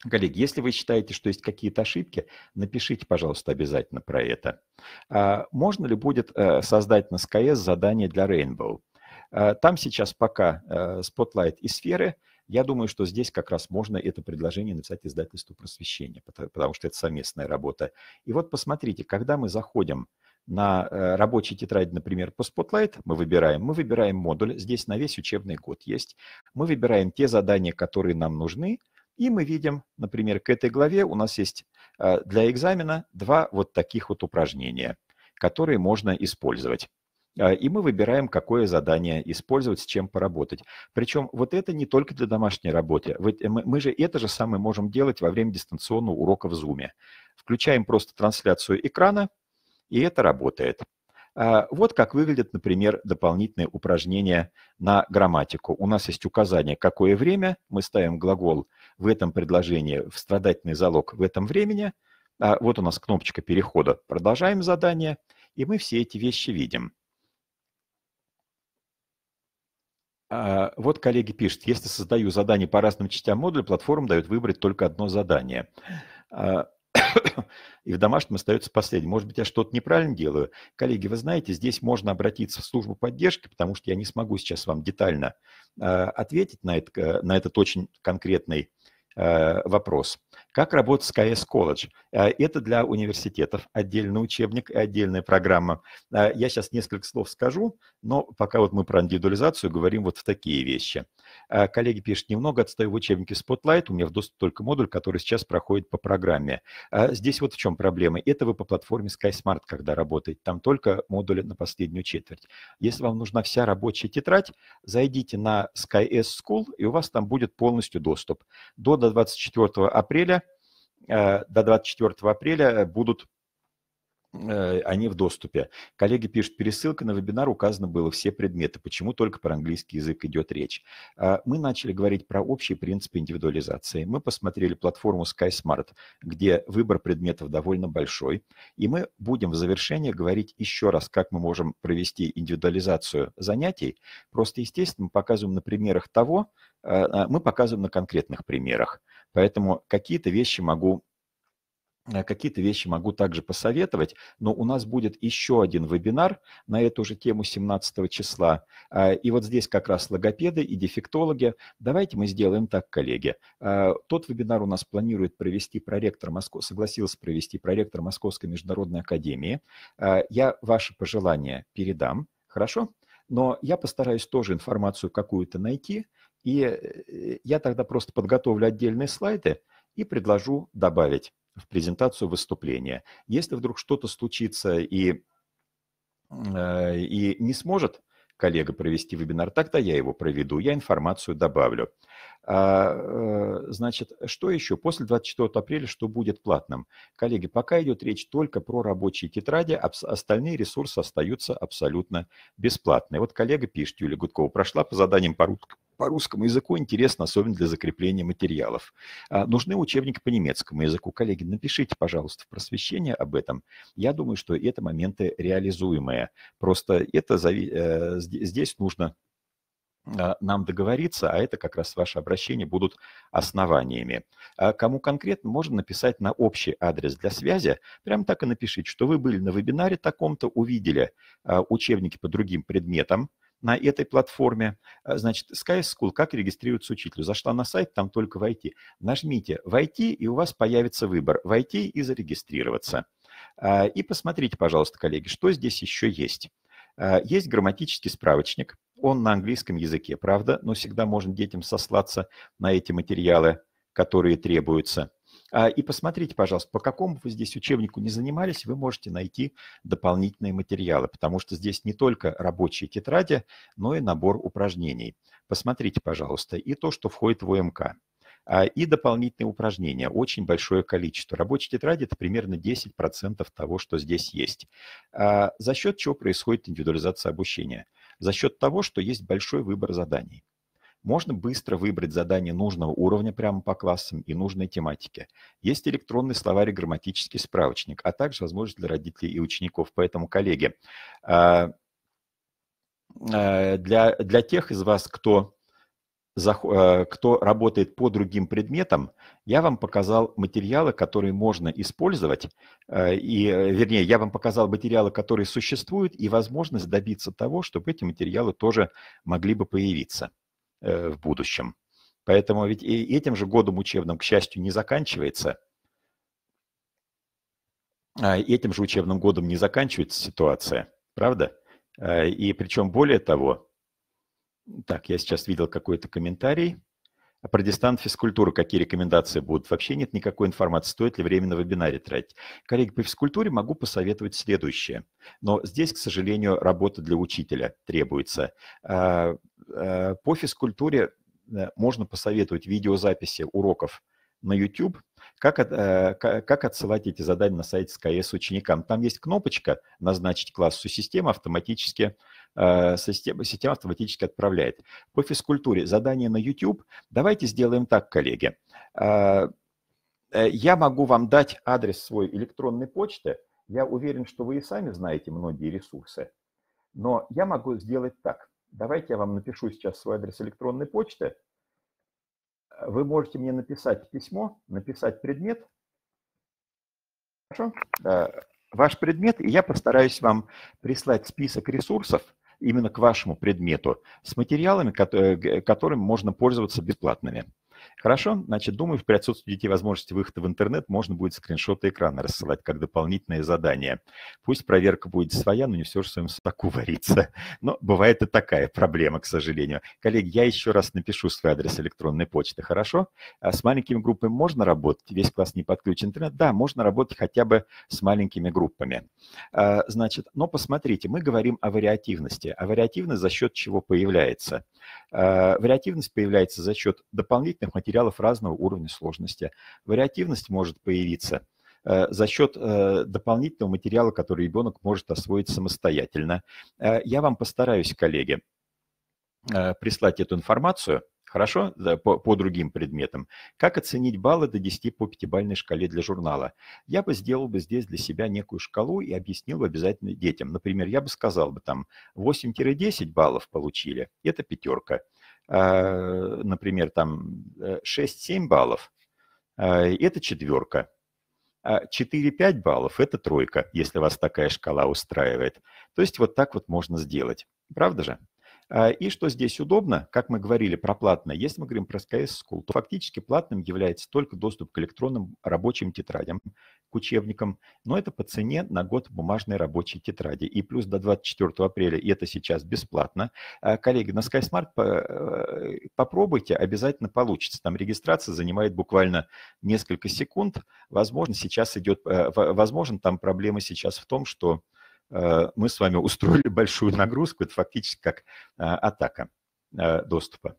Коллеги, если вы считаете, что есть какие-то ошибки, напишите, пожалуйста, обязательно про это. А, можно ли будет э, создать на SKS задание для Rainbow? А, там сейчас пока э, Spotlight и сферы. Я думаю, что здесь как раз можно это предложение написать издательству просвещения, потому что это совместная работа. И вот посмотрите, когда мы заходим на э, рабочий тетрадь, например, по Spotlight мы выбираем. Мы выбираем модуль, здесь на весь учебный год есть. Мы выбираем те задания, которые нам нужны, и мы видим, например, к этой главе у нас есть э, для экзамена два вот таких вот упражнения, которые можно использовать. Э, и мы выбираем, какое задание использовать, с чем поработать. Причем вот это не только для домашней работы. Мы же это же самое можем делать во время дистанционного урока в Zoom. Включаем просто трансляцию экрана, и это работает. А, вот как выглядит, например, дополнительное упражнение на грамматику. У нас есть указание, какое время. Мы ставим глагол в этом предложении, в страдательный залог в этом времени. А, вот у нас кнопочка перехода «Продолжаем задание», и мы все эти вещи видим. А, вот коллеги пишут, если создаю задание по разным частям модуля, платформа дает выбрать только одно задание. (coughs) и в домашнем остается последний. Может быть, я что-то неправильно делаю. Коллеги, вы знаете, здесь можно обратиться в службу поддержки, потому что я не смогу сейчас вам детально э, ответить на, это, э, на этот очень конкретный э, вопрос. Как работает KS College? А, это для университетов отдельный учебник и отдельная программа. А, я сейчас несколько слов скажу, но пока вот мы про индивидуализацию говорим вот в такие вещи. А, коллеги пишут, немного отстаю в учебнике Spotlight, у меня в доступе только модуль, который сейчас проходит по программе. Здесь вот в чем проблема. Это вы по платформе SkySmart, когда работаете, там только модули на последнюю четверть. Если вам нужна вся рабочая тетрадь, зайдите на SkyS School, и у вас там будет полностью доступ. До 24 апреля Э, до 24 апреля э, будут э, они в доступе. Коллеги пишут, пересылка на вебинар указано было все предметы. Почему только про английский язык идет речь? Мы начали говорить про общие принципы индивидуализации. Мы посмотрели платформу SkySmart, где выбор предметов довольно большой. И мы будем в завершение говорить еще раз, как мы можем провести индивидуализацию занятий. Просто, естественно, мы показываем на примерах того, мы показываем на конкретных примерах. Поэтому какие-то вещи могу э, Какие-то вещи могу также посоветовать, но у нас будет еще один вебинар на эту же тему 17 числа. Э, и вот здесь как раз логопеды и дефектологи. Давайте мы сделаем так, коллеги. Э, тот вебинар у нас планирует провести проректор Моско... согласился провести проректор Московской международной академии. Я ваши пожелания передам, хорошо? Но я постараюсь тоже информацию какую-то найти – и э, я тогда просто подготовлю отдельные слайды и предложу добавить в презентацию выступления. Если вдруг что-то случится и, э, и не сможет коллега провести вебинар, тогда я его проведу, я информацию добавлю. А, э, значит, что еще? После 24 апреля что будет платным? Коллеги, пока идет речь только про рабочие тетради, остальные ресурсы остаются абсолютно бесплатные. Вот коллега пишет, Юлия Гудкова, прошла по заданиям по русскому по русскому языку интересно, особенно для закрепления материалов. А, нужны учебники по немецкому языку. Коллеги, напишите, пожалуйста, в просвещение об этом. Я думаю, что это моменты реализуемые. Просто это э, здесь нужно а, нам договориться, а это как раз ваши обращения будут основаниями. А кому конкретно, можно написать на общий адрес для связи. прямо так и напишите, что вы были на вебинаре таком-то, увидели а, учебники по другим предметам, на этой платформе, э, значит, Sky School, как регистрируется учителю. Зашла на сайт, там только войти. Нажмите «Войти», и у вас появится выбор «Войти и зарегистрироваться». Э, и посмотрите, пожалуйста, коллеги, что здесь еще есть. Э, есть грамматический справочник. Он на английском языке, правда, но всегда можно детям сослаться на эти материалы, которые требуются. А, и посмотрите, пожалуйста, по какому вы здесь учебнику не занимались, вы можете найти дополнительные материалы, потому что здесь не только рабочие тетради, но и набор упражнений. Посмотрите, пожалуйста, и то, что входит в ОМК а, и дополнительные упражнения. Очень большое количество. Рабочие тетради – это примерно 10% того, что здесь есть. А, за счет чего происходит индивидуализация обучения? За счет того, что есть большой выбор заданий. Можно быстро выбрать задание нужного уровня прямо по классам и нужной тематике. Есть электронный словарь и грамматический справочник, а также возможность для родителей и учеников. Поэтому, коллеги, а, а, для, для тех из вас, кто а, кто работает по другим предметам, я вам показал материалы, которые можно использовать, и, вернее, я вам показал материалы, которые существуют, и возможность добиться того, чтобы эти материалы тоже могли бы появиться. Э, в будущем. Поэтому ведь и этим же годом учебным, к счастью, не заканчивается. А, этим же учебным годом не заканчивается ситуация, правда? А, и причем более того, так, я сейчас видел какой-то комментарий. А про дистант-физкультуру какие рекомендации будут? Вообще нет никакой информации, стоит ли время на вебинаре тратить. Коллеги, по физкультуре могу посоветовать следующее. Но здесь, к сожалению, работа для учителя требуется. А, а, по физкультуре э, можно посоветовать видеозаписи уроков на YouTube, как, э, как отсылать эти задания на сайте СКС ученикам. Там есть кнопочка «Назначить классу системы», автоматически Э, система, система автоматически отправляет. По физкультуре задание на YouTube. Давайте сделаем так, коллеги. Э, э, я могу вам дать адрес своей электронной почты. Я уверен, что вы и сами знаете многие ресурсы. Но я могу сделать так. Давайте я вам напишу сейчас свой адрес электронной почты. Вы можете мне написать письмо, написать предмет. Хорошо? Ваш предмет, и я постараюсь вам прислать список ресурсов, именно к вашему предмету с материалами, которыми можно пользоваться бесплатными. Хорошо, значит, думаю, при отсутствии детей возможности выхода в интернет можно будет скриншоты экрана рассылать как дополнительное задание. Пусть проверка будет своя, но не все же в своем соку варится. Но бывает и такая проблема, к сожалению. Коллеги, я еще раз напишу свой адрес электронной почты, хорошо? А с маленькими группами можно работать? Весь класс не подключен интернет? Да, можно работать хотя бы с маленькими группами. А, значит, но посмотрите, мы говорим о вариативности. А вариативность за счет чего появляется? А, вариативность появляется за счет дополнительных материалов разного уровня сложности. Вариативность может появиться э, за счет э, дополнительного материала, который ребенок может освоить самостоятельно. Э, я вам постараюсь, коллеги, прислать эту информацию, хорошо, по, по другим предметам. Как оценить баллы до 10 по пятибалльной шкале для журнала? Я бы сделал бы здесь для себя некую шкалу и объяснил бы обязательно детям. Например, я бы сказал бы там 8-10 баллов получили, это пятерка – Э, например, там 6-7 э, баллов, э, это четверка. 4-5 а баллов – это тройка, если вас такая шкала устраивает. То есть вот так вот можно сделать. Правда же? А, и что здесь удобно, как мы говорили про платное, если мы говорим про SKS School, то фактически платным является только доступ к электронным рабочим тетрадям, к учебникам, но это по цене на год бумажной рабочей тетради. И плюс до 24 апреля, и это сейчас бесплатно. А, коллеги, на SkySmart э, попробуйте, обязательно получится. Там регистрация занимает буквально несколько секунд. Возможно, сейчас идет, э, возможно, там проблема сейчас в том, что Э, мы с вами устроили большую нагрузку, это фактически как а, атака э, доступа.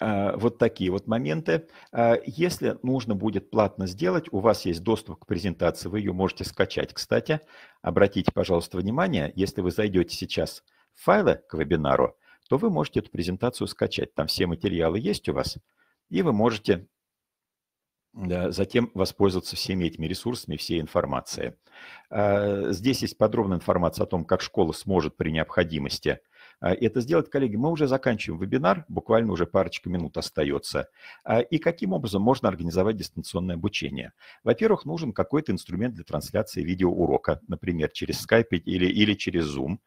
А, вот такие вот моменты. А, если нужно будет платно сделать, у вас есть доступ к презентации, вы ее можете скачать. Кстати, обратите, пожалуйста, внимание, если вы зайдете сейчас в файлы к вебинару, то вы можете эту презентацию скачать. Там все материалы есть у вас, и вы можете Э, затем воспользоваться всеми этими ресурсами, всей информацией. Э, здесь есть подробная информация о том, как школа сможет при необходимости э, это сделать. Коллеги, мы уже заканчиваем вебинар, буквально уже парочка минут остается. И каким образом можно организовать дистанционное обучение? Во-первых, нужен какой-то инструмент для трансляции видеоурока, например, через Skype или, или через Zoom.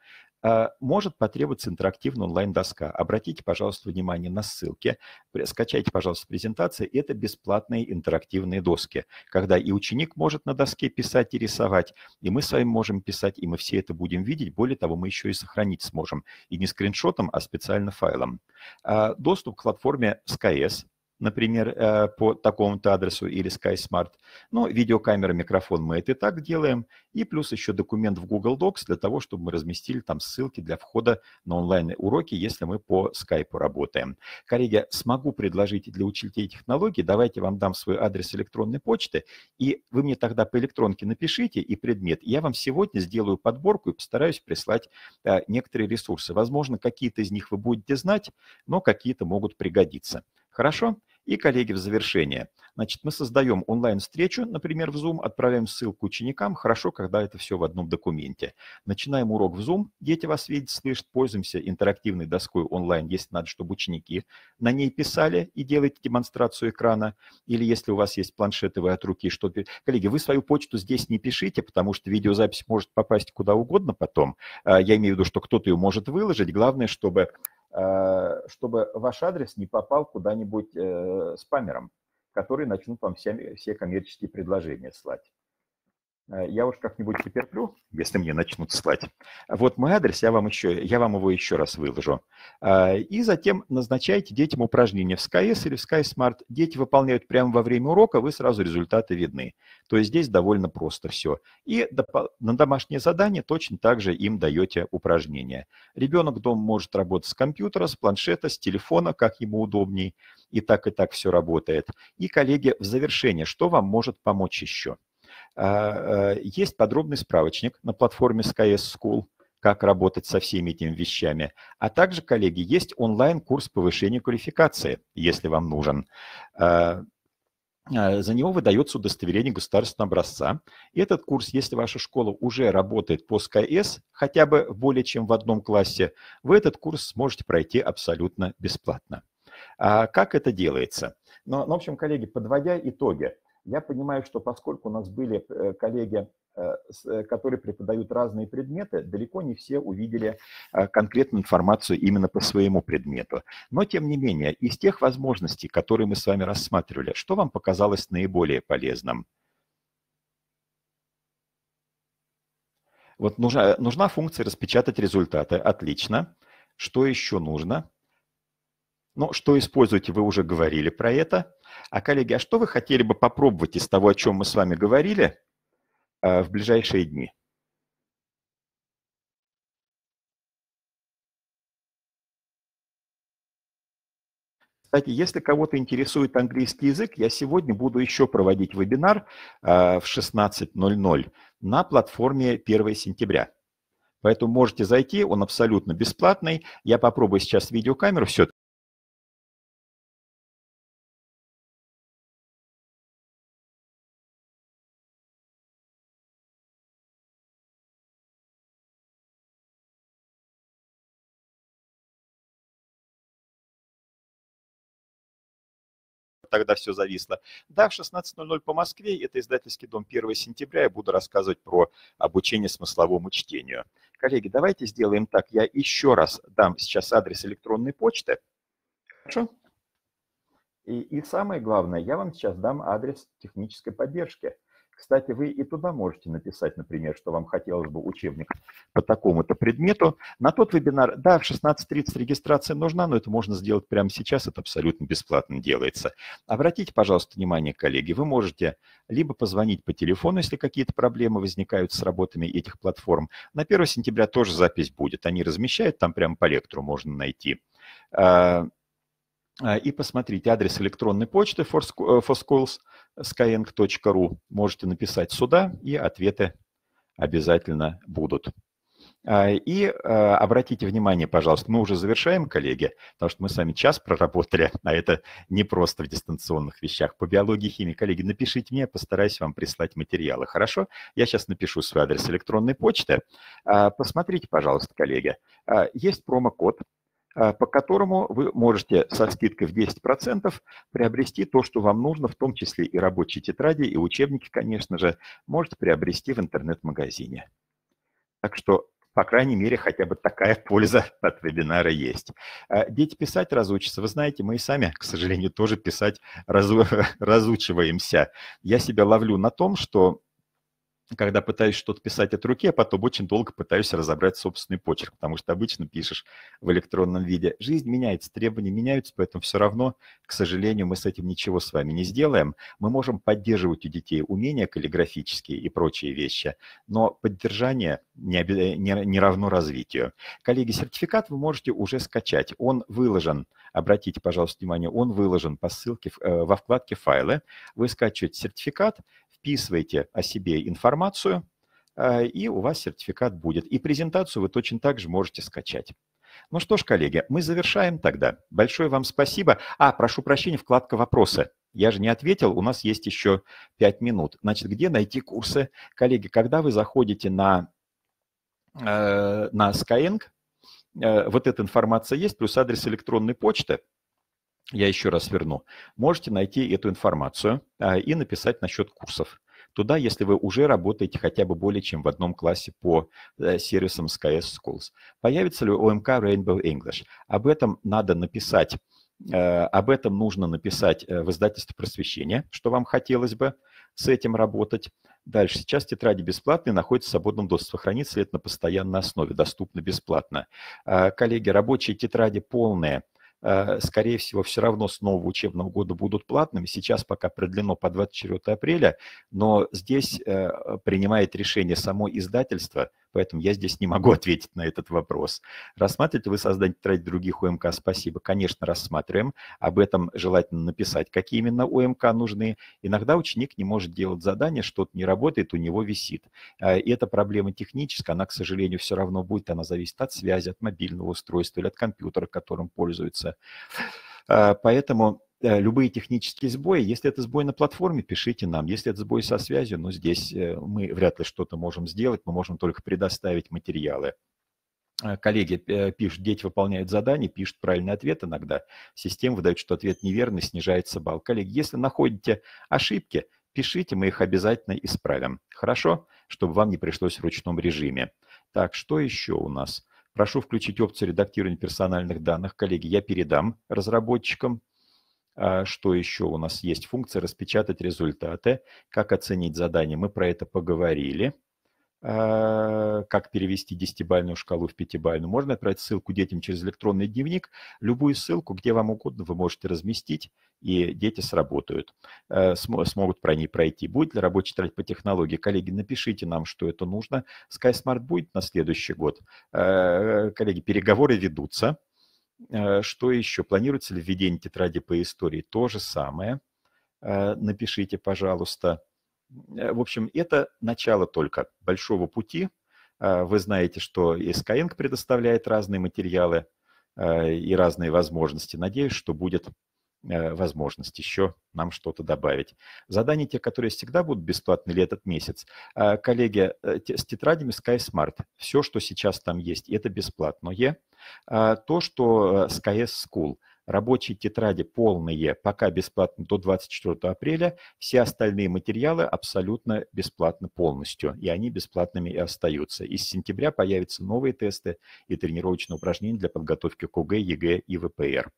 Э, может потребоваться интерактивная онлайн-доска. Обратите, пожалуйста, внимание на ссылки, скачайте, пожалуйста, презентации. Это бесплатные интерактивные доски, когда и ученик может на доске писать и рисовать, и мы с вами можем писать, и мы все это будем видеть. Более того, мы еще и сохранить сможем. И не скриншотом, а специально файлом. Э, доступ к платформе SkyS например, э, по такому-то адресу или Sky Smart. Но видеокамера, микрофон мы это и так делаем. И плюс еще документ в Google Docs для того, чтобы мы разместили там ссылки для входа на онлайн-уроки, если мы по Skype работаем. Коллеги, смогу предложить для учителей технологий, давайте вам дам свой адрес электронной почты, и вы мне тогда по электронке напишите и предмет. Я вам сегодня сделаю подборку и постараюсь прислать э, некоторые ресурсы. Возможно, какие-то из них вы будете знать, но какие-то могут пригодиться. Хорошо? И, коллеги, в завершение. Значит, мы создаем онлайн-встречу, например, в Zoom, отправляем ссылку ученикам. Хорошо, когда это все в одном документе. Начинаем урок в Zoom, дети вас видят, слышат, пользуемся интерактивной доской онлайн, если надо, чтобы ученики на ней писали и делаете демонстрацию экрана. Или если у вас есть планшеты, вы от руки что -то... Коллеги, вы свою почту здесь не пишите, потому что видеозапись может попасть куда угодно потом. А, я имею в виду, что кто-то ее может выложить. Главное, чтобы Э, чтобы ваш адрес не попал куда-нибудь э, спамером, которые начнут вам все, все коммерческие предложения слать. Э, я уж как-нибудь потерплю, если мне начнут слать. Вот мой адрес, я вам, еще, я вам его еще раз выложу. Э, и затем назначайте детям упражнения в SkyS или в SkySmart. Дети выполняют прямо во время урока, вы сразу результаты видны. То есть здесь довольно просто все. И на домашнее задание точно так же им даете упражнения. Ребенок дома может работать с компьютера, с планшета, с телефона, как ему удобней. И так и так все работает. И, коллеги, в завершение, что вам может помочь еще? А, э, есть подробный справочник на платформе SkyS School, как работать со всеми этими вещами. А также, коллеги, есть онлайн-курс повышения квалификации, если вам нужен. А, а, за него выдается удостоверение государственного образца. И этот курс, если ваша школа уже работает по СКС, хотя бы более чем в одном классе, вы этот курс сможете пройти абсолютно бесплатно. А как это делается? ну, ну в общем, коллеги, подводя итоги, я понимаю, что поскольку у нас были э, коллеги, э, э, которые преподают разные предметы, далеко не все увидели конкретную информацию именно по своему предмету. Но, тем не менее, из тех возможностей, которые мы с вами рассматривали, что вам показалось наиболее полезным? Вот нужна, нужна функция распечатать результаты. Отлично. Что еще нужно? Ну что используете, вы уже говорили про это. А, коллеги, а что вы хотели бы попробовать из того, о чем мы с вами говорили, э, в ближайшие дни? Кстати, если кого-то интересует английский язык, я сегодня буду еще проводить вебинар э, в 16.00 на платформе 1 сентября. Поэтому можете зайти, он абсолютно бесплатный. Я попробую сейчас видеокамеру все тогда все зависло. Да, в 16.00 по Москве, это издательский дом 1 сентября, я буду рассказывать про обучение смысловому чтению. Коллеги, давайте сделаем так, я еще раз дам сейчас адрес электронной почты. Хорошо? И, и самое главное, я вам сейчас дам адрес технической поддержки – кстати, вы и туда можете написать, например, что вам хотелось бы учебник по такому-то предмету. На тот вебинар, да, в 16.30 регистрация нужна, но это можно сделать прямо сейчас, это абсолютно бесплатно делается. Обратите, пожалуйста, внимание, коллеги, вы можете либо позвонить по телефону, если какие-то проблемы возникают с работами этих платформ. На 1 сентября тоже запись будет, они размещают, там прямо по лектору можно найти а, а, и посмотрите адрес электронной почты for э, schools skyeng.ru. Можете написать сюда, и ответы обязательно будут. А, и а, обратите внимание, пожалуйста, мы уже завершаем, коллеги, потому что мы с вами час проработали, а это не просто в дистанционных вещах. По биологии и химии, коллеги, напишите мне, я постараюсь вам прислать материалы, хорошо? Я сейчас напишу свой адрес электронной почты. А, посмотрите, пожалуйста, коллеги, есть промокод а, по которому вы можете со скидкой в 10% приобрести то, что вам нужно, в том числе и рабочие тетради, и учебники, конечно же, можете приобрести в интернет-магазине. Так что по крайней мере, хотя бы такая польза (laughs) от вебинара есть. А, дети писать разучатся. Вы знаете, мы и сами, к сожалению, тоже писать разу... (laughs) разучиваемся. Я себя ловлю на том, что когда пытаюсь что-то писать от руки, а потом очень долго пытаюсь разобрать собственный почерк, потому что обычно пишешь в электронном виде. Жизнь меняется, требования меняются, поэтому все равно, к сожалению, мы с этим ничего с вами не сделаем. Мы можем поддерживать у детей умения каллиграфические и прочие вещи, но поддержание не, не, не равно развитию. Коллеги, сертификат вы можете уже скачать. Он выложен, обратите, пожалуйста, внимание, он выложен по ссылке э, во вкладке «Файлы». Вы скачиваете сертификат, вписываете о себе информацию, э, и у вас сертификат будет. И презентацию вы точно так же можете скачать. Ну что ж, коллеги, мы завершаем тогда. Большое вам спасибо. А, прошу прощения, вкладка «Вопросы». Я же не ответил, у нас есть еще 5 минут. Значит, где найти курсы? Коллеги, когда вы заходите на, э, на Skyeng, э, вот эта информация есть, плюс адрес электронной почты – я еще раз верну, можете найти эту информацию а, и написать насчет курсов. Туда, если вы уже работаете хотя бы более чем в одном классе по э, сервисам SkyS Schools. Появится ли ОМК Rainbow English? Об этом надо написать э, об этом нужно написать э, в издательство просвещения, что вам хотелось бы с этим работать. Дальше. Сейчас тетради бесплатные, находятся в свободном доступе, хранится ли это на постоянной основе, доступно бесплатно. А, коллеги, рабочие тетради полные – Э, скорее всего, все равно с нового учебного года будут платными. Сейчас пока продлено по 24 апреля, но здесь э, принимает решение само издательство – поэтому я здесь не могу (laughs) ответить на этот вопрос. Рассматриваете вы создание тетради других ОМК? Спасибо. Конечно, рассматриваем. Об этом желательно написать, какие именно ОМК нужны. Иногда ученик не может делать задание, что-то не работает, у него висит. А, и эта проблема техническая, она, к сожалению, все равно будет, она зависит от связи, от мобильного устройства или от компьютера, которым пользуется. А, поэтому Э, любые технические сбои. Если это сбой на платформе, пишите нам. Если это сбой со связью, ну, здесь э, мы вряд ли что-то можем сделать, мы можем только предоставить материалы. Э, коллеги пишут, дети выполняют задание, пишут правильный ответ иногда. Система выдает, что ответ неверный, снижается балл. Коллеги, если находите ошибки, пишите, мы их обязательно исправим. Хорошо? Чтобы вам не пришлось в ручном режиме. Так, что еще у нас? Прошу включить опцию редактирования персональных данных. Коллеги, я передам разработчикам. А, что еще у нас есть? Функция «Распечатать результаты». Как оценить задание? Мы про это поговорили. А, как перевести десятибальную шкалу в пятибальную? Можно отправить ссылку детям через электронный дневник. Любую ссылку, где вам угодно, вы можете разместить, и дети сработают, а, смогут про ней пройти. Будет ли рабочий тетрадь по технологии? Коллеги, напишите нам, что это нужно. SkySmart будет на следующий год. Коллеги, переговоры ведутся. Э, что еще? Планируется ли введение тетради по истории? То же самое. Э, напишите, пожалуйста. Э, в общем, это начало только большого пути. Вы знаете, что СКН предоставляет разные материалы и разные возможности. Надеюсь, что будет Э, возможность еще нам что-то добавить. Задания те, которые всегда будут бесплатны или этот месяц. Э, коллеги, э, с тетрадями SkySmart все, что сейчас там есть, это бесплатное. А, то, что SkyS School – рабочие тетради полные, пока бесплатно до 24 апреля. Все остальные материалы абсолютно бесплатно полностью, и они бесплатными и остаются. Из сентября появятся новые тесты и тренировочные упражнения для подготовки к ОГЭ, ЕГЭ и ВПР.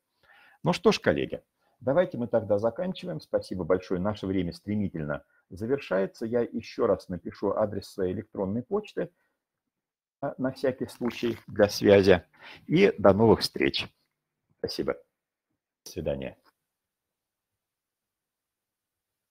Ну что ж, коллеги, Давайте мы тогда заканчиваем. Спасибо большое. Наше время стремительно завершается. Я еще раз напишу адрес своей электронной почты а, на всякий случай для связи. И до новых встреч. Спасибо. До свидания.